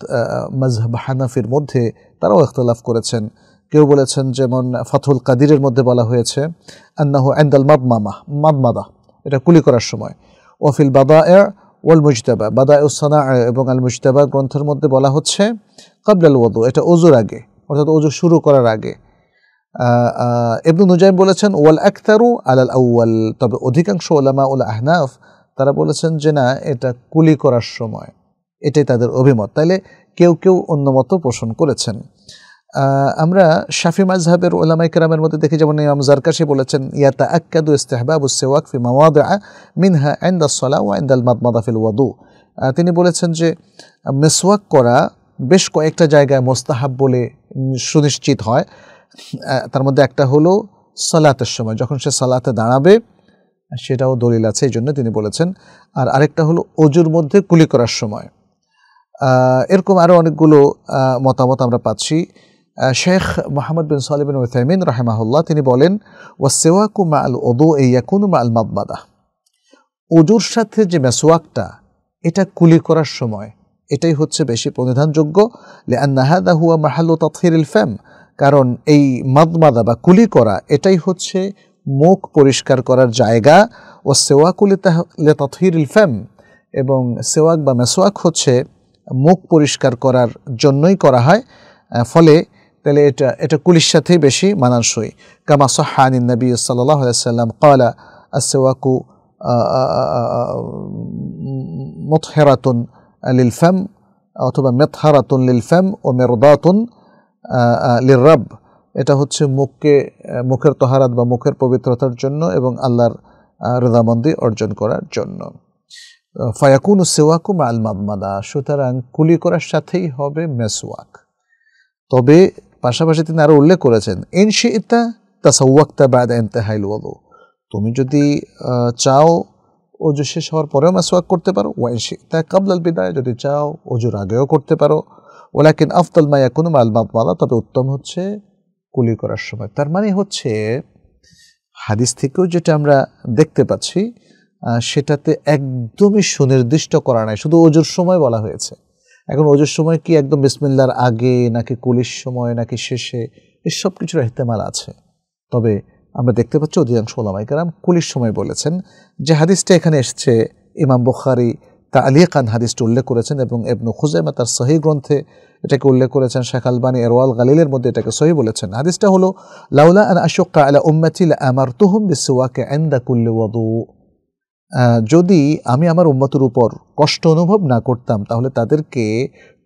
মজহব হানাফির মধ্যে তারাও এখতলাফ করেছেন কেউ বলেছেন যেমন ফাথুল কাদিরের মধ্যে বলা হয়েছে আন্নাহ অ্যান্দাল মাদমামা মাদমাদা এটা কুলি করার সময় ওফিল বাদা এ ওয়াল মুজতাবা বাদা উসানা এবং আল মুজতাবা গ্রন্থের মধ্যে বলা হচ্ছে কাবলাল ওদু এটা অজুর আগে অর্থাৎ অজু শুরু করার আগে এবনু নুজাইম বলেছেন ওয়াল আখতারু আলাল আউ্য়াল তবে অধিকাংশ ওলামা উল আহনাফ তারা বলেছেন যে না এটা কুলি করার সময় এটাই তাদের অভিমত তাইলে কেউ কেউ অন্য মত পোষণ করেছেন আমরা শাফি মাজহাবের ওলামা ইকরামের মধ্যে দেখি যেমন ইমাম জারকাশি বলেছেন ইয়াতা আক্কাদু ইস্তেহবাবু সেওয়াক ফি মাওয়াদা মিনহা আইন্দা সলা ও আইন্দাল মাদমাদাফিল ওয়াদু তিনি বলেছেন যে মেসওয়াক করা বেশ কয়েকটা জায়গায় মোস্তাহাব বলে সুনিশ্চিত হয় তার মধ্যে একটা হলো সালাতের সময় যখন সে সালাতে দাঁড়াবে সেটাও দলিল আছে এই জন্য তিনি বলেছেন আর আরেকটা হলো অজুর মধ্যে কুলি করার সময় এরকম আরও অনেকগুলো মতামত আমরা পাচ্ছি শেখ মোহাম্মদ বিন সালিবিন ওথাইমিন রাহেমাহুল্লাহ তিনি বলেন ওয়াসেওয়াকু মা আল ওদো এইয়া মা আল মাদমাদা অজুর সাথে যে মেসোয়াকটা এটা কুলি করার সময় এটাই হচ্ছে বেশি প্রধানযোগ্য লে আন্নাহাদা হুয়া মাহালু তথির ফ্যাম কারণ এই মাদমাদা বা কুলি করা এটাই হচ্ছে মুখ পরিষ্কার করার জায়গা ও সেওয়াকুলি লেতাথির ফ্যাম এবং সেওয়াক বা মেসোয়াক হচ্ছে মুখ পরিষ্কার করার জন্যই করা হয় ফলে তাহলে এটা এটা কুলির সাথেই বেশি মানানসই কামা সাহানিন নবী সাল্লাম কলা আসেওয়াকু মথহেরাতুন লিল ফ্যাম অথবা মেথহারাতুন লিল ফ্যাম ও মেরদাতুন লিরব এটা হচ্ছে মুখকে মুখের তহারাত বা মুখের পবিত্রতার জন্য এবং আল্লাহর রেদামন্দি অর্জন করার জন্য ফায়াকুন সেওয়াকুম আল মাদমাদা সুতরাং কুলি করার সাথেই হবে মেসওয়াক তবে পাশাপাশি তিনি আরও উল্লেখ করেছেন এন এনশি ইতা তাসাওয়াক্তা বাদ হাইল ওয়াদু তুমি যদি চাও অজু শেষ হওয়ার পরেও মেসওয়াক করতে পারো ওয়াইন শি তা কাবলাল বিদায় যদি চাও অজুর আগেও করতে পারো ওলাকিন আফতাল মায়া কোনো মাল মালা তবে উত্তম হচ্ছে কুলি করার সময় তার মানে হচ্ছে হাদিস থেকেও যেটা আমরা দেখতে পাচ্ছি সেটাতে একদমই সুনির্দিষ্ট করা নাই শুধু ওজোর সময় বলা হয়েছে এখন ওজোর সময় কি একদম বিসমিল্লার আগে নাকি কুলির সময় নাকি শেষে এসব কিছুর এহতেমাল আছে তবে আমরা দেখতে পাচ্ছি অধিকাংশ ওলামাইকার কুলির সময় বলেছেন যে হাদিসটা এখানে এসছে ইমাম বুখারি তা আলী খান হাদিসটি উল্লেখ করেছেন এবং এবনু খুজাইমা তার সহি গ্রন্থে এটাকে উল্লেখ করেছেন শেখ আলবানি এরওয়াল গালিলের মধ্যে এটাকে সহি বলেছেন হাদিসটা হলো লাউলা আন আশোক আলা উম্মাতি আমার তুহম বিসওয়াকে এন্দা কুল্লে ওয়াদু যদি আমি আমার উম্মতের উপর কষ্ট অনুভব না করতাম তাহলে তাদেরকে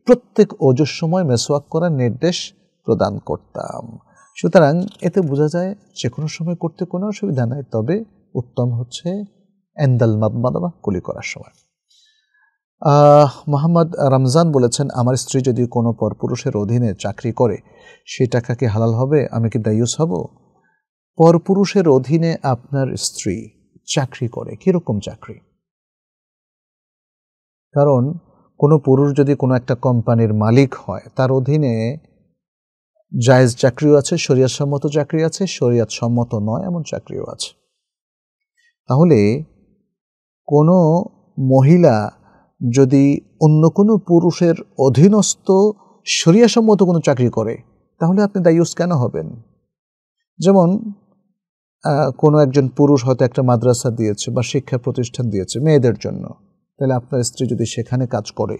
প্রত্যেক অজুর সময় মেসওয়াক করার নির্দেশ প্রদান করতাম সুতরাং এতে বোঝা যায় যে কোনো সময় করতে কোনো অসুবিধা নাই তবে উত্তম হচ্ছে এন্দাল মাদমাদা বা কুলি করার সময় মোহাম্মদ রমজান বলেছেন আমার স্ত্রী যদি কোনো পরপুরুষের অধীনে চাকরি করে সে টাকা কি হালাল হবে আমি কি দায়ুস হব পরপুরুষের অধীনে আপনার স্ত্রী চাকরি করে কীরকম চাকরি কারণ কোনো পুরুষ যদি কোনো একটা কোম্পানির মালিক হয় তার অধীনে জায়েজ চাকরিও আছে শরিয়াত সম্মত চাকরি আছে শরিয়াত সম্মত নয় এমন চাকরিও আছে তাহলে কোনো মহিলা যদি অন্য কোনো পুরুষের অধীনস্থ সরিয়াসম্মত কোনো চাকরি করে তাহলে আপনি দায়ুস কেন হবেন যেমন কোনো একজন পুরুষ হয়তো একটা মাদ্রাসা দিয়েছে বা শিক্ষা প্রতিষ্ঠান দিয়েছে মেয়েদের জন্য তাহলে আপনার স্ত্রী যদি সেখানে কাজ করে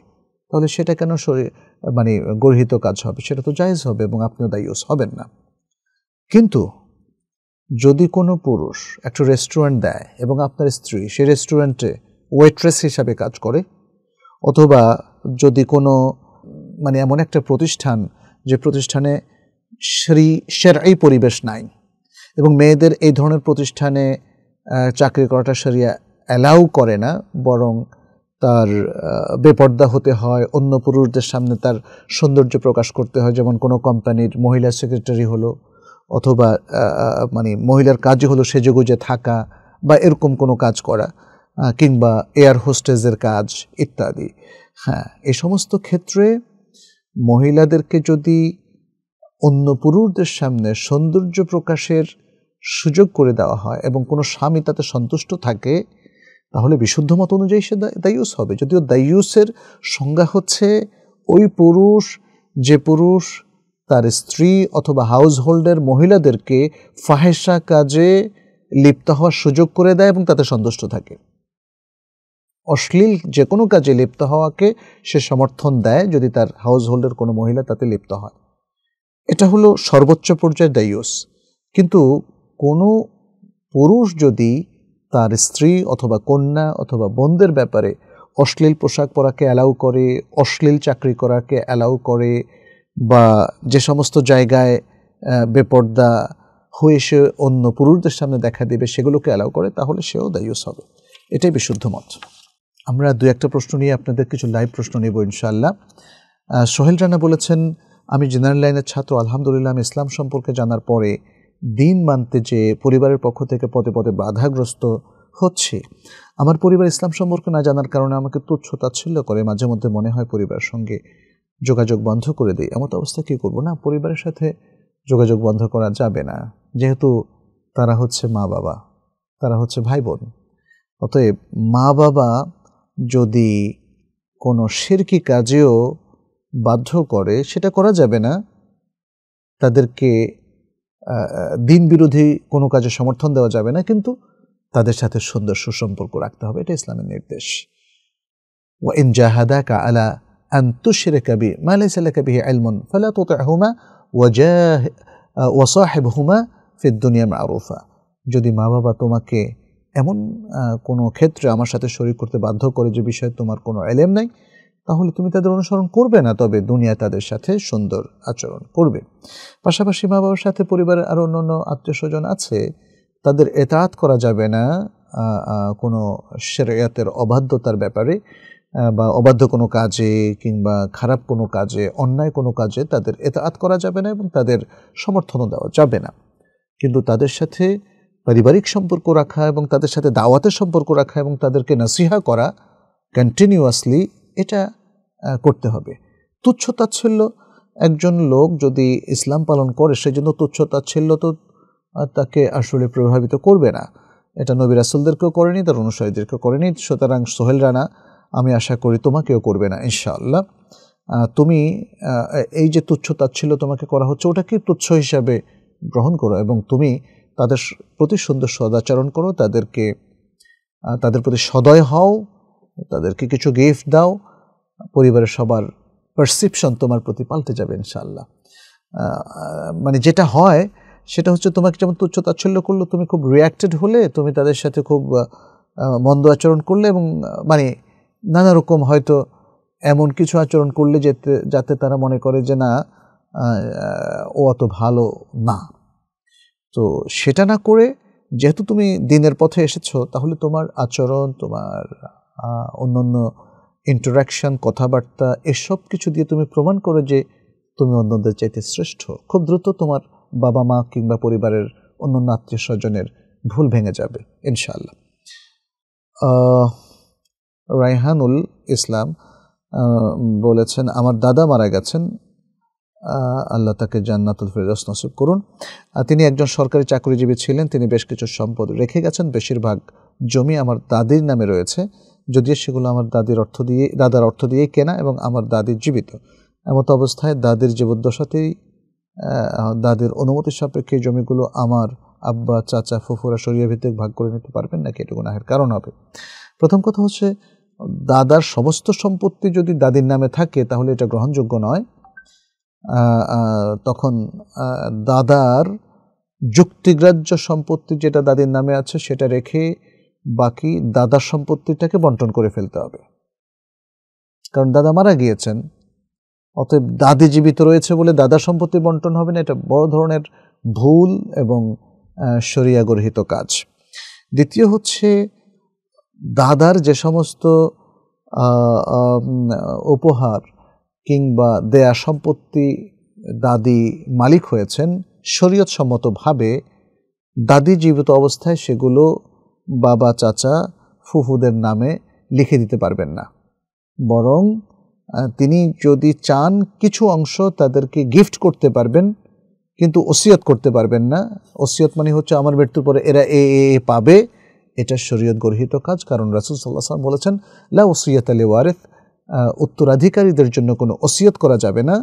তাহলে সেটা কেন মানে গর্হিত কাজ হবে সেটা তো জায়জ হবে এবং আপনিও দায়ুস হবেন না কিন্তু যদি কোনো পুরুষ একটা রেস্টুরেন্ট দেয় এবং আপনার স্ত্রী সে রেস্টুরেন্টে ওয়েট্রেস হিসাবে কাজ করে অথবা যদি কোনো মানে এমন একটা প্রতিষ্ঠান যে প্রতিষ্ঠানে শ্রী এই পরিবেশ নাই এবং মেয়েদের এই ধরনের প্রতিষ্ঠানে চাকরি করাটা সেরিয়া অ্যালাউ করে না বরং তার বেপর্দা হতে হয় অন্য পুরুষদের সামনে তার সৌন্দর্য প্রকাশ করতে হয় যেমন কোনো কোম্পানির মহিলা সেক্রেটারি হলো অথবা মানে মহিলার কাজই হলো সেজেগুজে থাকা বা এরকম কোনো কাজ করা কিংবা এয়ার হোস্টেজের কাজ ইত্যাদি হ্যাঁ এ সমস্ত ক্ষেত্রে মহিলাদেরকে যদি অন্য পুরুষদের সামনে সৌন্দর্য প্রকাশের সুযোগ করে দেওয়া হয় এবং কোনো স্বামী তাতে সন্তুষ্ট থাকে তাহলে বিশুদ্ধ মত অনুযায়ী সে দায়ুস হবে যদিও দায়ুসের সংজ্ঞা হচ্ছে ওই পুরুষ যে পুরুষ তার স্ত্রী অথবা হাউস হোল্ডের মহিলাদেরকে ফাহেসা কাজে লিপ্ত হওয়ার সুযোগ করে দেয় এবং তাতে সন্তুষ্ট থাকে অশ্লীল যে কোনো কাজে লিপ্ত হওয়াকে সে সমর্থন দেয় যদি তার হাউস হোল্ডের কোনো মহিলা তাতে লিপ্ত হয় এটা হলো সর্বোচ্চ পর্যায়ে দায়ুস কিন্তু কোনো পুরুষ যদি তার স্ত্রী অথবা কন্যা অথবা বোনদের ব্যাপারে অশ্লীল পোশাক পরাকে অ্যালাউ করে অশ্লীল চাকরি করাকে অ্যালাউ করে বা যে সমস্ত জায়গায় বেপর্দা হয়ে সে অন্য পুরুষদের সামনে দেখা দেবে সেগুলোকে অ্যালাউ করে তাহলে সেও দায়ুস হবে এটাই বিশুদ্ধ মত আমরা দু একটা প্রশ্ন নিয়ে আপনাদের কিছু লাইভ প্রশ্ন নেব ইনশাল্লাহ সোহেল রানা বলেছেন আমি জেনারেল লাইনের ছাত্র আলহামদুলিল্লাহ আমি ইসলাম সম্পর্কে জানার পরে দিন মানতে যে পরিবারের পক্ষ থেকে পদে পদে বাধাগ্রস্ত হচ্ছে আমার পরিবার ইসলাম সম্পর্কে না জানার কারণে আমাকে তুচ্ছ তাচ্ছিল্য করে মাঝে মধ্যে মনে হয় পরিবারের সঙ্গে যোগাযোগ বন্ধ করে দেয় এমত অবস্থা কী করবো না পরিবারের সাথে যোগাযোগ বন্ধ করা যাবে না যেহেতু তারা হচ্ছে মা বাবা তারা হচ্ছে ভাই বোন অতএব মা বাবা যদি কোনো সেরকি কাজেও বাধ্য করে সেটা করা যাবে না তাদেরকে দিন বিরোধী কোনো কাজে সমর্থন দেওয়া যাবে না কিন্তু তাদের সাথে সুন্দর সুসম্পর্ক রাখতে হবে এটা ইসলামের নির্দেশ ওয়াইন জাহাদা কা আলা আন তুশরে কাবি মালে সালে কাবি আলমন ফালা তো হুমা ওয়াজা ওয়াসাহেব হুমা ফিদ্দুনিয়া মারুফা যদি মা বাবা তোমাকে এমন কোনো ক্ষেত্রে আমার সাথে শরীর করতে বাধ্য করে যে বিষয়ে তোমার কোনো এলেম নাই তাহলে তুমি তাদের অনুসরণ করবে না তবে দুনিয়া তাদের সাথে সুন্দর আচরণ করবে পাশাপাশি মা বাবার সাথে পরিবারের আরও অন্য অন্য আত্মীয় স্বজন আছে তাদের এতায়াত করা যাবে না কোনো শেরিয়াতের অবাধ্যতার ব্যাপারে বা অবাধ্য কোনো কাজে কিংবা খারাপ কোনো কাজে অন্যায় কোনো কাজে তাদের এতায়াত করা যাবে না এবং তাদের সমর্থনও দেওয়া যাবে না কিন্তু তাদের সাথে পারিবারিক সম্পর্ক রাখা এবং তাদের সাথে দাওয়াতের সম্পর্ক রাখা এবং তাদেরকে নাসিহা করা কন্টিনিউয়াসলি এটা করতে হবে তুচ্ছ তাচ্ছল্য একজন লোক যদি ইসলাম পালন করে জন্য তুচ্ছ তাচ্ছল্য তো তাকে আসলে প্রভাবিত করবে না এটা নবী রাসুলদেরকেও করেনি তার অনুসারীদেরকেও করেনি সুতরাং সোহেল রানা আমি আশা করি তোমাকেও করবে না ইনশাআল্লাহ তুমি এই যে তুচ্ছ তাচ্ছিল্য তোমাকে করা হচ্ছে ওটাকে তুচ্ছ হিসাবে গ্রহণ করো এবং তুমি তাদের প্রতি সুন্দর সদাচরণ করো তাদেরকে তাদের প্রতি সদয় হও তাদেরকে কিছু গিফট দাও পরিবারের সবার পারসেপশন তোমার প্রতি পাল্টে যাবে ইনশাল্লাহ মানে যেটা হয় সেটা হচ্ছে তোমাকে যেমন তুচ্ছ তাচ্ছল্য করলো তুমি খুব রিয়াক্টেড হলে তুমি তাদের সাথে খুব মন্দ আচরণ করলে এবং মানে নানা রকম হয়তো এমন কিছু আচরণ করলে যেতে যাতে তারা মনে করে যে না ও অত ভালো না তো সেটা না করে যেহেতু তুমি দিনের পথে এসেছো তাহলে তোমার আচরণ তোমার অন্য অন্য ইন্টারাকশান কথাবার্তা এসব কিছু দিয়ে তুমি প্রমাণ করো যে তুমি অন্যদের চাইতে শ্রেষ্ঠ খুব দ্রুত তোমার বাবা মা কিংবা পরিবারের অন্য আত্মীয় স্বজনের ভুল ভেঙে যাবে ইনশাল্লাহ রায়হানুল ইসলাম বলেছেন আমার দাদা মারা গেছেন আল্লাহ তাকে জান্নাতুল ফেরদাস নসিব করুন তিনি একজন সরকারি চাকরিজীবী ছিলেন তিনি বেশ কিছু সম্পদ রেখে গেছেন বেশিরভাগ জমি আমার দাদির নামে রয়েছে যদিও সেগুলো আমার দাদির অর্থ দিয়ে দাদার অর্থ দিয়েই কেনা এবং আমার দাদির জীবিত এমত অবস্থায় দাদির জীবদ্দশাতেই দাদির অনুমতি সাপেক্ষে জমিগুলো আমার আব্বা চাচা ফুফুরা সরিয়ে ভিত্তিক ভাগ করে নিতে পারবেন নাকি এটুকু নাহের কারণ হবে প্রথম কথা হচ্ছে দাদার সমস্ত সম্পত্তি যদি দাদির নামে থাকে তাহলে এটা গ্রহণযোগ্য নয় তখন দাদার যুক্তিগ্রাহ্য সম্পত্তি যেটা দাদির নামে আছে সেটা রেখে বাকি দাদার সম্পত্তিটাকে বন্টন করে ফেলতে হবে কারণ দাদা মারা গিয়েছেন অতএব দাদি জীবিত রয়েছে বলে দাদার সম্পত্তি বন্টন হবে না এটা বড় ধরনের ভুল এবং সরিয়াগর্হিত কাজ দ্বিতীয় হচ্ছে দাদার যে সমস্ত উপহার কিংবা দেয়া সম্পত্তি দাদি মালিক হয়েছেন শরীয়তসম্মতভাবে দাদি জীবিত অবস্থায় সেগুলো বাবা চাচা ফুফুদের নামে লিখে দিতে পারবেন না বরং তিনি যদি চান কিছু অংশ তাদেরকে গিফট করতে পারবেন কিন্তু ওসিয়ত করতে পারবেন না ওসিয়ত মানে হচ্ছে আমার মৃত্যুর পরে এরা এ এ পাবে এটা শরীয়ত গর্হিত কাজ কারণ রাসুল সাল্লাহ সাল্লাম বলেছেন লা ওসিয়ত আলী ওয়ারেফ উত্তরাধিকারীদের জন্য কোনো অসিয়ত করা যাবে না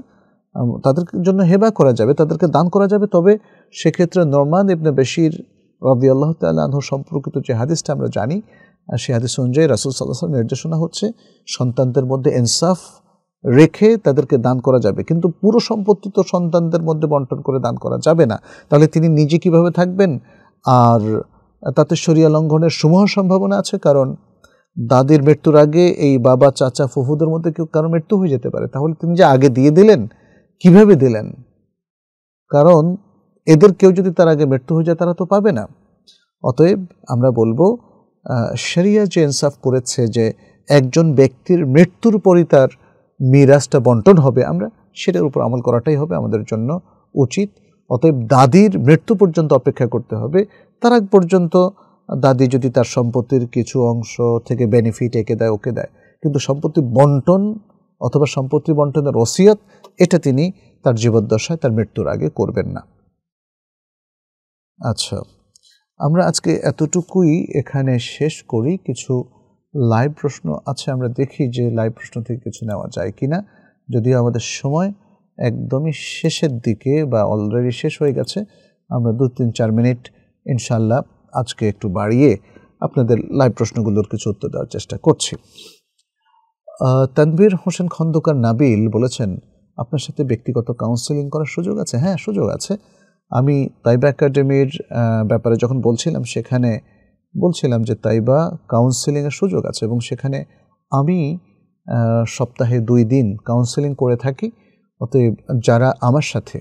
তাদের জন্য হেবা করা যাবে তাদেরকে দান করা যাবে তবে সেক্ষেত্রে নরমান ইবনে বেশির রবি আল্লাহ তাল্লাহ সম্পর্কিত যে হাদিসটা আমরা জানি সে হাদিস অনুযায়ী রাসুল সাল্লাহ নির্দেশনা হচ্ছে সন্তানদের মধ্যে ইনসাফ রেখে তাদেরকে দান করা যাবে কিন্তু পুরো সম্পত্তি তো সন্তানদের মধ্যে বন্টন করে দান করা যাবে না তাহলে তিনি নিজে কিভাবে থাকবেন আর তাতে সরিয়া লঙ্ঘনের সমূহ সম্ভাবনা আছে কারণ দাদির মৃত্যুর আগে এই বাবা চাচা ফুফুদের মধ্যে কেউ কারো মৃত্যু হয়ে যেতে পারে তাহলে তিনি যে আগে দিয়ে দিলেন কিভাবে দিলেন কারণ এদের কেউ যদি তার আগে মৃত্যু হয়ে যায় তারা তো পাবে না অতএব আমরা বলবো শরিয়া যে ইনসাফ করেছে যে একজন ব্যক্তির মৃত্যুর পরই তার মিরাজটা বন্টন হবে আমরা সেটার উপর আমল করাটাই হবে আমাদের জন্য উচিত অতএব দাদির মৃত্যু পর্যন্ত অপেক্ষা করতে হবে তার আগ পর্যন্ত দাদি যদি তার সম্পত্তির কিছু অংশ থেকে বেনিফিট একে দেয় ওকে দেয় কিন্তু সম্পত্তি বন্টন অথবা সম্পত্তি বন্টনের রসিয়ত এটা তিনি তার জীবদ্দশায় তার মৃত্যুর আগে করবেন না আচ্ছা আমরা আজকে এতটুকুই এখানে শেষ করি কিছু লাইভ প্রশ্ন আছে আমরা দেখি যে লাইভ প্রশ্ন থেকে কিছু নেওয়া যায় কি না যদিও আমাদের সময় একদমই শেষের দিকে বা অলরেডি শেষ হয়ে গেছে আমরা দু তিন চার মিনিট ইনশাল্লাহ আজকে একটু বাড়িয়ে আপনাদের লাইভ প্রশ্নগুলোর কিছু উত্তর দেওয়ার চেষ্টা করছি তানভীর হোসেন খন্দকার নাবিল বলেছেন আপনার সাথে ব্যক্তিগত কাউন্সেলিং করার সুযোগ আছে হ্যাঁ সুযোগ আছে আমি তাইবা একাডেমির ব্যাপারে যখন বলছিলাম সেখানে বলছিলাম যে তাইবা কাউন্সেলিংয়ের সুযোগ আছে এবং সেখানে আমি সপ্তাহে দুই দিন কাউন্সেলিং করে থাকি অতএব যারা আমার সাথে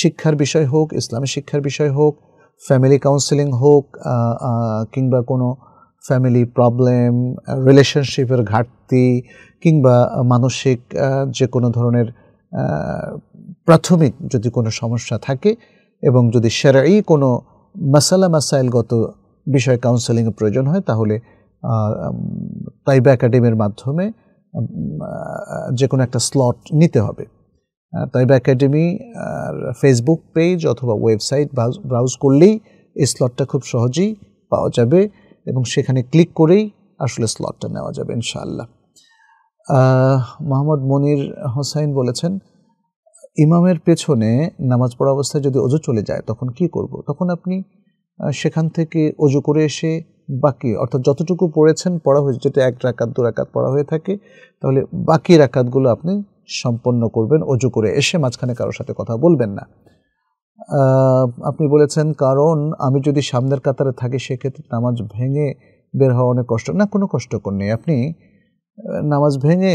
শিক্ষার বিষয় হোক ইসলামী শিক্ষার বিষয় হোক ফ্যামিলি কাউন্সেলিং হোক কিংবা কোনো ফ্যামিলি প্রবলেম রিলেশনশিপের ঘাটতি কিংবা মানসিক যে কোনো ধরনের প্রাথমিক যদি কোনো সমস্যা থাকে এবং যদি সেরাই কোনো মাসালা মাসাইলগত বিষয় কাউন্সেলিংয়ের প্রয়োজন হয় তাহলে তাইবা একাডেমির মাধ্যমে যে কোনো একটা স্লট নিতে হবে তৈবা একাডেমি আর ফেসবুক পেজ অথবা ওয়েবসাইট ব্রাউজ করলেই এই স্লটটা খুব সহজেই পাওয়া যাবে এবং সেখানে ক্লিক করেই আসলে স্লটটা নেওয়া যাবে ইনশাআল্লাহ মোহাম্মদ মনির হোসাইন বলেছেন ইমামের পেছনে নামাজ পড়া অবস্থায় যদি অজু চলে যায় তখন কি করব। তখন আপনি সেখান থেকে অজু করে এসে বাকি অর্থাৎ যতটুকু পড়েছেন পড়া হয়েছে যেটা এক রাকাত দু রাকাত পড়া হয়ে থাকে তাহলে বাকি রাকাতগুলো আপনি সম্পন্ন করবেন অজু করে এসে মাঝখানে কারোর সাথে কথা বলবেন না আপনি বলেছেন কারণ আমি যদি সামনের কাতারে থাকি সেক্ষেত্রে নামাজ ভেঙে বের হওয়া অনেক কষ্ট না কোনো কষ্টকর নেই আপনি নামাজ ভেঙে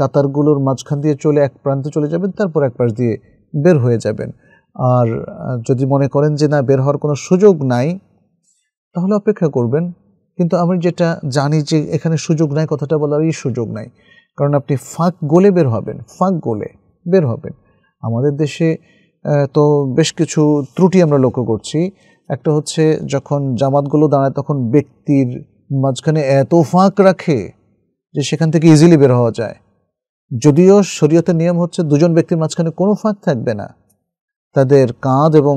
কাতারগুলোর মাঝখান দিয়ে চলে এক প্রান্তে চলে যাবেন তারপর এক পাশ দিয়ে বের হয়ে যাবেন আর যদি মনে করেন যে না বের হওয়ার কোনো সুযোগ নাই তাহলে অপেক্ষা করবেন কিন্তু আমি যেটা জানি যে এখানে সুযোগ নাই কথাটা বলার এই সুযোগ নাই কারণ আপনি ফাঁক গোলে বের হবেন ফাঁক গোলে বের হবেন আমাদের দেশে তো বেশ কিছু ত্রুটি আমরা লক্ষ্য করছি একটা হচ্ছে যখন জামাতগুলো দাঁড়ায় তখন ব্যক্তির মাঝখানে এত ফাঁক রাখে যে সেখান থেকে ইজিলি বের হওয়া যায় যদিও শরীয়তের নিয়ম হচ্ছে দুজন ব্যক্তির মাঝখানে কোনো ফাঁক থাকবে না তাদের কাঁধ এবং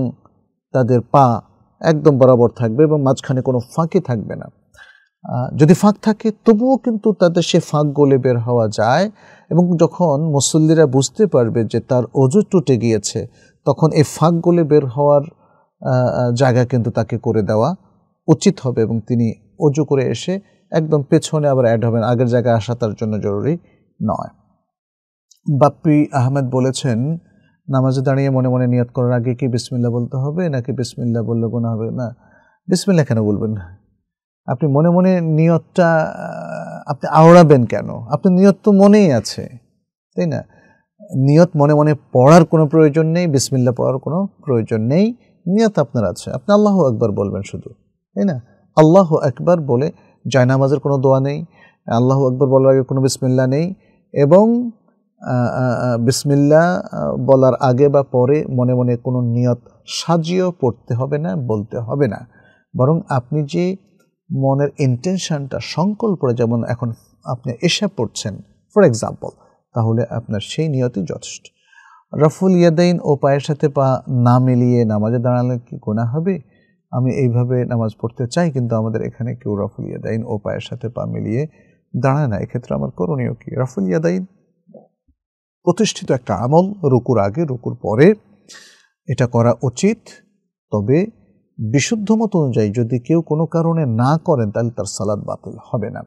তাদের পা একদম বরাবর থাকবে এবং মাঝখানে কোনো ফাঁকি থাকবে না যদি ফাঁক থাকে তবুও কিন্তু তাদের সে ফাঁক গলে বের হওয়া যায় এবং যখন মুসল্লিরা বুঝতে পারবে যে তার অজু টুটে গিয়েছে তখন এই ফাঁক গোলে বের হওয়ার জায়গা কিন্তু তাকে করে দেওয়া উচিত হবে এবং তিনি অজু করে এসে একদম পেছনে আবার অ্যাড হবেন আগের জায়গায় আসা তার জন্য জরুরি নয় বাপ্পি আহমেদ বলেছেন নামাজে দাঁড়িয়ে মনে মনে নিয়ত করার আগে কি বিসমিল্লা বলতে হবে নাকি বিসমিল্লা বললে গোনা হবে না বিসমিল্লা কেন বলবেন না আপনি মনে মনে নিয়তটা আপনি আওড়াবেন কেন আপনার নিয়ত তো মনেই আছে তাই না নিয়ত মনে মনে পড়ার কোনো প্রয়োজন নেই বিসমিল্লা পড়ার কোনো প্রয়োজন নেই নিয়ত আপনার আছে আপনি আল্লাহ একবার বলবেন শুধু তাই না আল্লাহ একবার বলে জয়নামাজের কোনো দোয়া নেই আল্লাহ একবার বলার আগে কোনো বিসমিল্লা নেই এবং বিসমিল্লা বলার আগে বা পরে মনে মনে কোনো নিয়ত সাজিয়েও পড়তে হবে না বলতে হবে না বরং আপনি যে মনের ইন্টেনশনটা সংকল্পে যেমন এখন আপনি এসে পড়ছেন ফর এক্সাম্পল তাহলে আপনার সেই নিয়তি যথেষ্ট রফুল ইয়াদাইন ও পায়ের সাথে পা না মিলিয়ে নামাজে দাঁড়ালে কি গোনা হবে আমি এইভাবে নামাজ পড়তে চাই কিন্তু আমাদের এখানে কেউ রফুল ইয়াদাইন ও পায়ের সাথে পা মিলিয়ে দাঁড়ায় না এক্ষেত্রে আমার করণীয় কি রফুল ইয়াদাইন প্রতিষ্ঠিত একটা আমল রুকুর আগে রুকুর পরে এটা করা উচিত তবে বিশুদ্ধ মত অনুযায়ী যদি কেউ কোনো কারণে না করেন তাহলে তার সালাদ বাতিল হবে না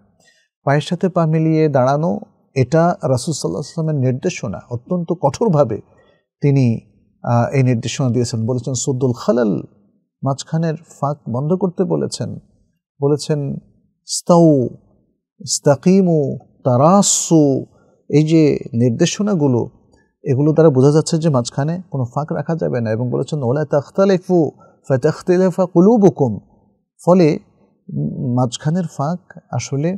পায়ের সাথে পা মিলিয়ে দাঁড়ানো এটা রাসুল সাল্লাহ আসলামের নির্দেশনা অত্যন্ত কঠোরভাবে তিনি এই নির্দেশনা দিয়েছেন বলেছেন সদ্দুল খালাল মাঝখানের ফাঁক বন্ধ করতে বলেছেন বলেছেন স্তাউ স্তাকিমু তারাসু এই যে নির্দেশনাগুলো এগুলো দ্বারা বোঝা যাচ্ছে যে মাঝখানে কোনো ফাঁক রাখা যাবে না এবং বলেছেন ওলায় তাখতালেফু ফাতাখতেলেফা কুলুবুকুম ফলে মাঝখানের ফাঁক আসলে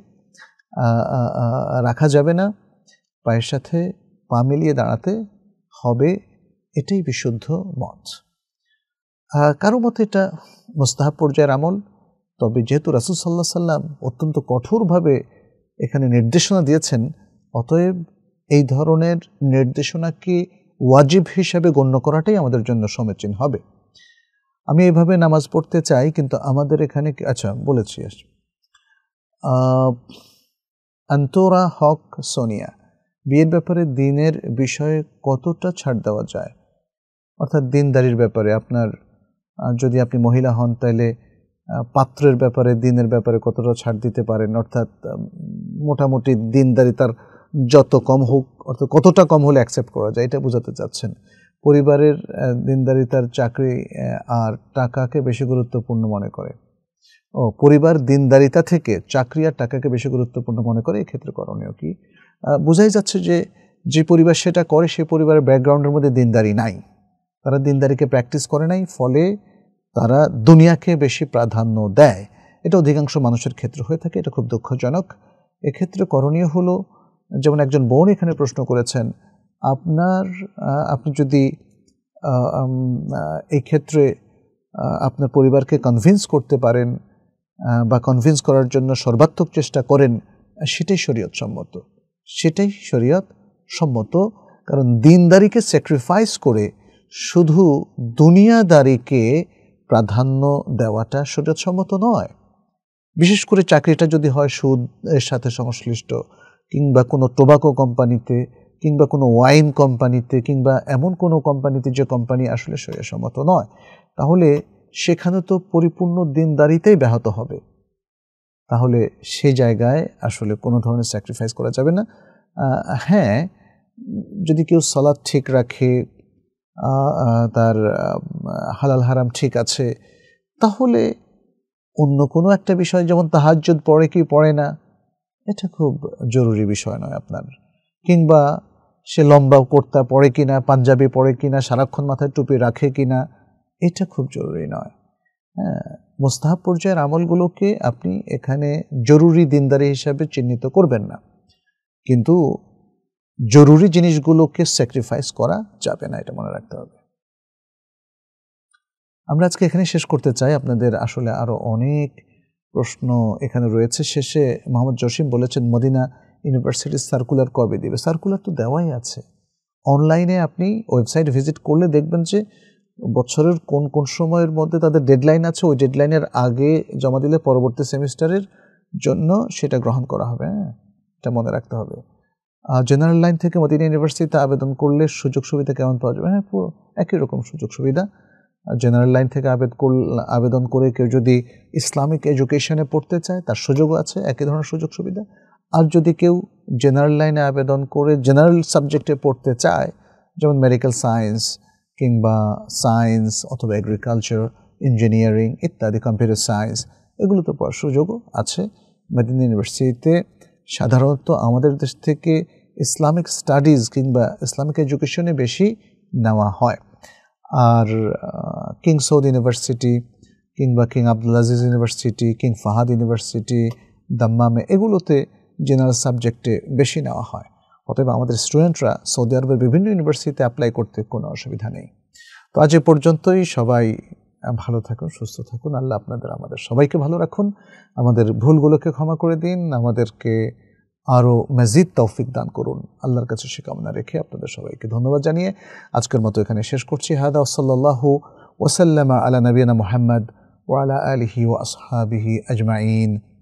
রাখা যাবে না পায়ের সাথে পা মিলিয়ে দাঁড়াতে হবে এটাই বিশুদ্ধ মত কারো মতে এটা মোস্তাহাব পর্যায়ের আমল তবে যেহেতু রাসুল সাল্লাহ সাল্লাম অত্যন্ত কঠোরভাবে এখানে নির্দেশনা দিয়েছেন অতএব এই ধরনের নির্দেশনাকে ওয়াজিব হিসাবে গণ্য করাটাই আমাদের জন্য সমীচীন হবে আমি এভাবে নামাজ পড়তে চাই কিন্তু আমাদের এখানে আচ্ছা বলেছি আন্তরা হক সোনিয়া বিয়ের ব্যাপারে দিনের বিষয়ে কতটা ছাড় দেওয়া যায় অর্থাৎ দিনদারির ব্যাপারে আপনার যদি আপনি মহিলা হন তাহলে পাত্রের ব্যাপারে দিনের ব্যাপারে কতটা ছাড় দিতে পারেন অর্থাৎ মোটামুটি দিনদারি তার যত কম হোক অর্থাৎ কতটা কম হলে অ্যাকসেপ্ট করা যায় এটা বোঝাতে চাচ্ছেন পরিবারের দিনদারিতার চাকরি আর টাকাকে বেশি গুরুত্বপূর্ণ মনে করে ও পরিবার দিনদারিতা থেকে চাকরি আর টাকাকে বেশি গুরুত্বপূর্ণ মনে করে এক্ষেত্রে করণীয় কি বোঝাই যাচ্ছে যে যে পরিবার সেটা করে সেই পরিবারের ব্যাকগ্রাউন্ডের মধ্যে দিনদারি নাই তারা দিনদারিকে প্র্যাকটিস করে নাই ফলে তারা দুনিয়াকে বেশি প্রাধান্য দেয় এটা অধিকাংশ মানুষের ক্ষেত্রে হয়ে থাকে এটা খুব দুঃখজনক এক্ষেত্রে করণীয় হলো যেমন একজন বোন এখানে প্রশ্ন করেছেন আপনার আপনি যদি এই ক্ষেত্রে আপনার পরিবারকে কনভিন্স করতে পারেন বা কনভিন্স করার জন্য সর্বাত্মক চেষ্টা করেন সেটাই শরীয়ত সম্মত সেটাই শরীয়ত সম্মত কারণ দিনদারিকে স্যাক্রিফাইস করে শুধু দুনিয়াদারিকে প্রাধান্য দেওয়াটা শরীয়ত সম্মত নয় বিশেষ করে চাকরিটা যদি হয় সুদ এর সাথে সংশ্লিষ্ট কিংবা কোনো টোবাকো কোম্পানিতে কিংবা কোনো ওয়াইন কোম্পানিতে কিংবা এমন কোনো কোম্পানিতে যে কোম্পানি আসলে সম্মত নয় তাহলে সেখানে তো পরিপূর্ণ দিনদারিতেই ব্যাহত হবে তাহলে সে জায়গায় আসলে কোনো ধরনের স্যাক্রিফাইস করা যাবে না হ্যাঁ যদি কেউ সলাদ ঠিক রাখে তার হালাল হারাম ঠিক আছে তাহলে অন্য কোনো একটা বিষয় যেমন তাহাজ্জুদ পড়ে কি পড়ে না এটা খুব জরুরি বিষয় নয় আপনার কিংবা সে লম্বা কুর্তা পরে কিনা পাঞ্জাবি পরে কিনা সারাক্ষণ মাথায় টুপি রাখে কিনা এটা খুব জরুরি নয় হ্যাঁ মোস্তাহাব পর্যায়ের আমলগুলোকে আপনি এখানে জরুরি দিনদারি হিসাবে চিহ্নিত করবেন না কিন্তু জরুরি জিনিসগুলোকে স্যাক্রিফাইস করা যাবে না এটা মনে রাখতে হবে আমরা আজকে এখানে শেষ করতে চাই আপনাদের আসলে আরও অনেক প্রশ্ন এখানে রয়েছে শেষে মোহাম্মদ জসিম বলেছেন মদিনা ইউনিভার্সিটির সার্কুলার কবে দেবে সার্কুলার তো দেওয়াই আছে অনলাইনে আপনি ওয়েবসাইট ভিজিট করলে দেখবেন যে বছরের কোন কোন সময়ের মধ্যে তাদের ডেডলাইন আছে ওই ডেডলাইনের আগে জমা দিলে পরবর্তী সেমিস্টারের জন্য সেটা গ্রহণ করা হবে হ্যাঁ এটা মনে রাখতে হবে আর জেনারেল লাইন থেকে মদিনা ইউনিভার্সিটিতে আবেদন করলে সুযোগ সুবিধা কেমন পাওয়া যাবে হ্যাঁ একই রকম সুযোগ সুবিধা জেনারেল লাইন থেকে আবেদ আবেদন করে কেউ যদি ইসলামিক এডুকেশনে পড়তে চায় তার সুযোগও আছে একই ধরনের সুযোগ সুবিধা আর যদি কেউ জেনারেল লাইনে আবেদন করে জেনারেল সাবজেক্টে পড়তে চায় যেমন মেডিকেল সায়েন্স কিংবা সায়েন্স অথবা এগ্রিকালচার ইঞ্জিনিয়ারিং ইত্যাদি কম্পিউটার সায়েন্স এগুলো তো পড়ার সুযোগও আছে মেদিনী ইউনিভার্সিটিতে সাধারণত আমাদের দেশ থেকে ইসলামিক স্টাডিজ কিংবা ইসলামিক এডুকেশনে বেশি নেওয়া হয় আর কিং সৌদ ইউনিভার্সিটি কিংবা King Abdul Aziz University King Fahad University দাম্মামে এগুলোতে জেনারেল সাবজেক্টে বেশি নেওয়া হয় অতএব আমাদের স্টুডেন্টরা সৌদি আরবের বিভিন্ন ইউনিভার্সিটিতে অ্যাপ্লাই করতে কোনো অসুবিধা নেই তো আজ এ পর্যন্তই সবাই ভালো থাকুন সুস্থ থাকুন আল্লাহ আপনাদের আমাদের সবাইকে ভালো রাখুন আমাদের ভুলগুলোকে ক্ষমা করে দিন আমাদেরকে আরও মেজিদ তৌফিক দান করুন আল্লাহর কাছে সে কামনা রেখে আপনাদের সবাইকে ধন্যবাদ জানিয়ে আজকের মতো এখানে শেষ করছি হায়দা ওসল্লাহ ওসাল্লামা আলা নবীনা মোহাম্মদ ওয়ালা আলহি ও আসহাবিহি আজমাইন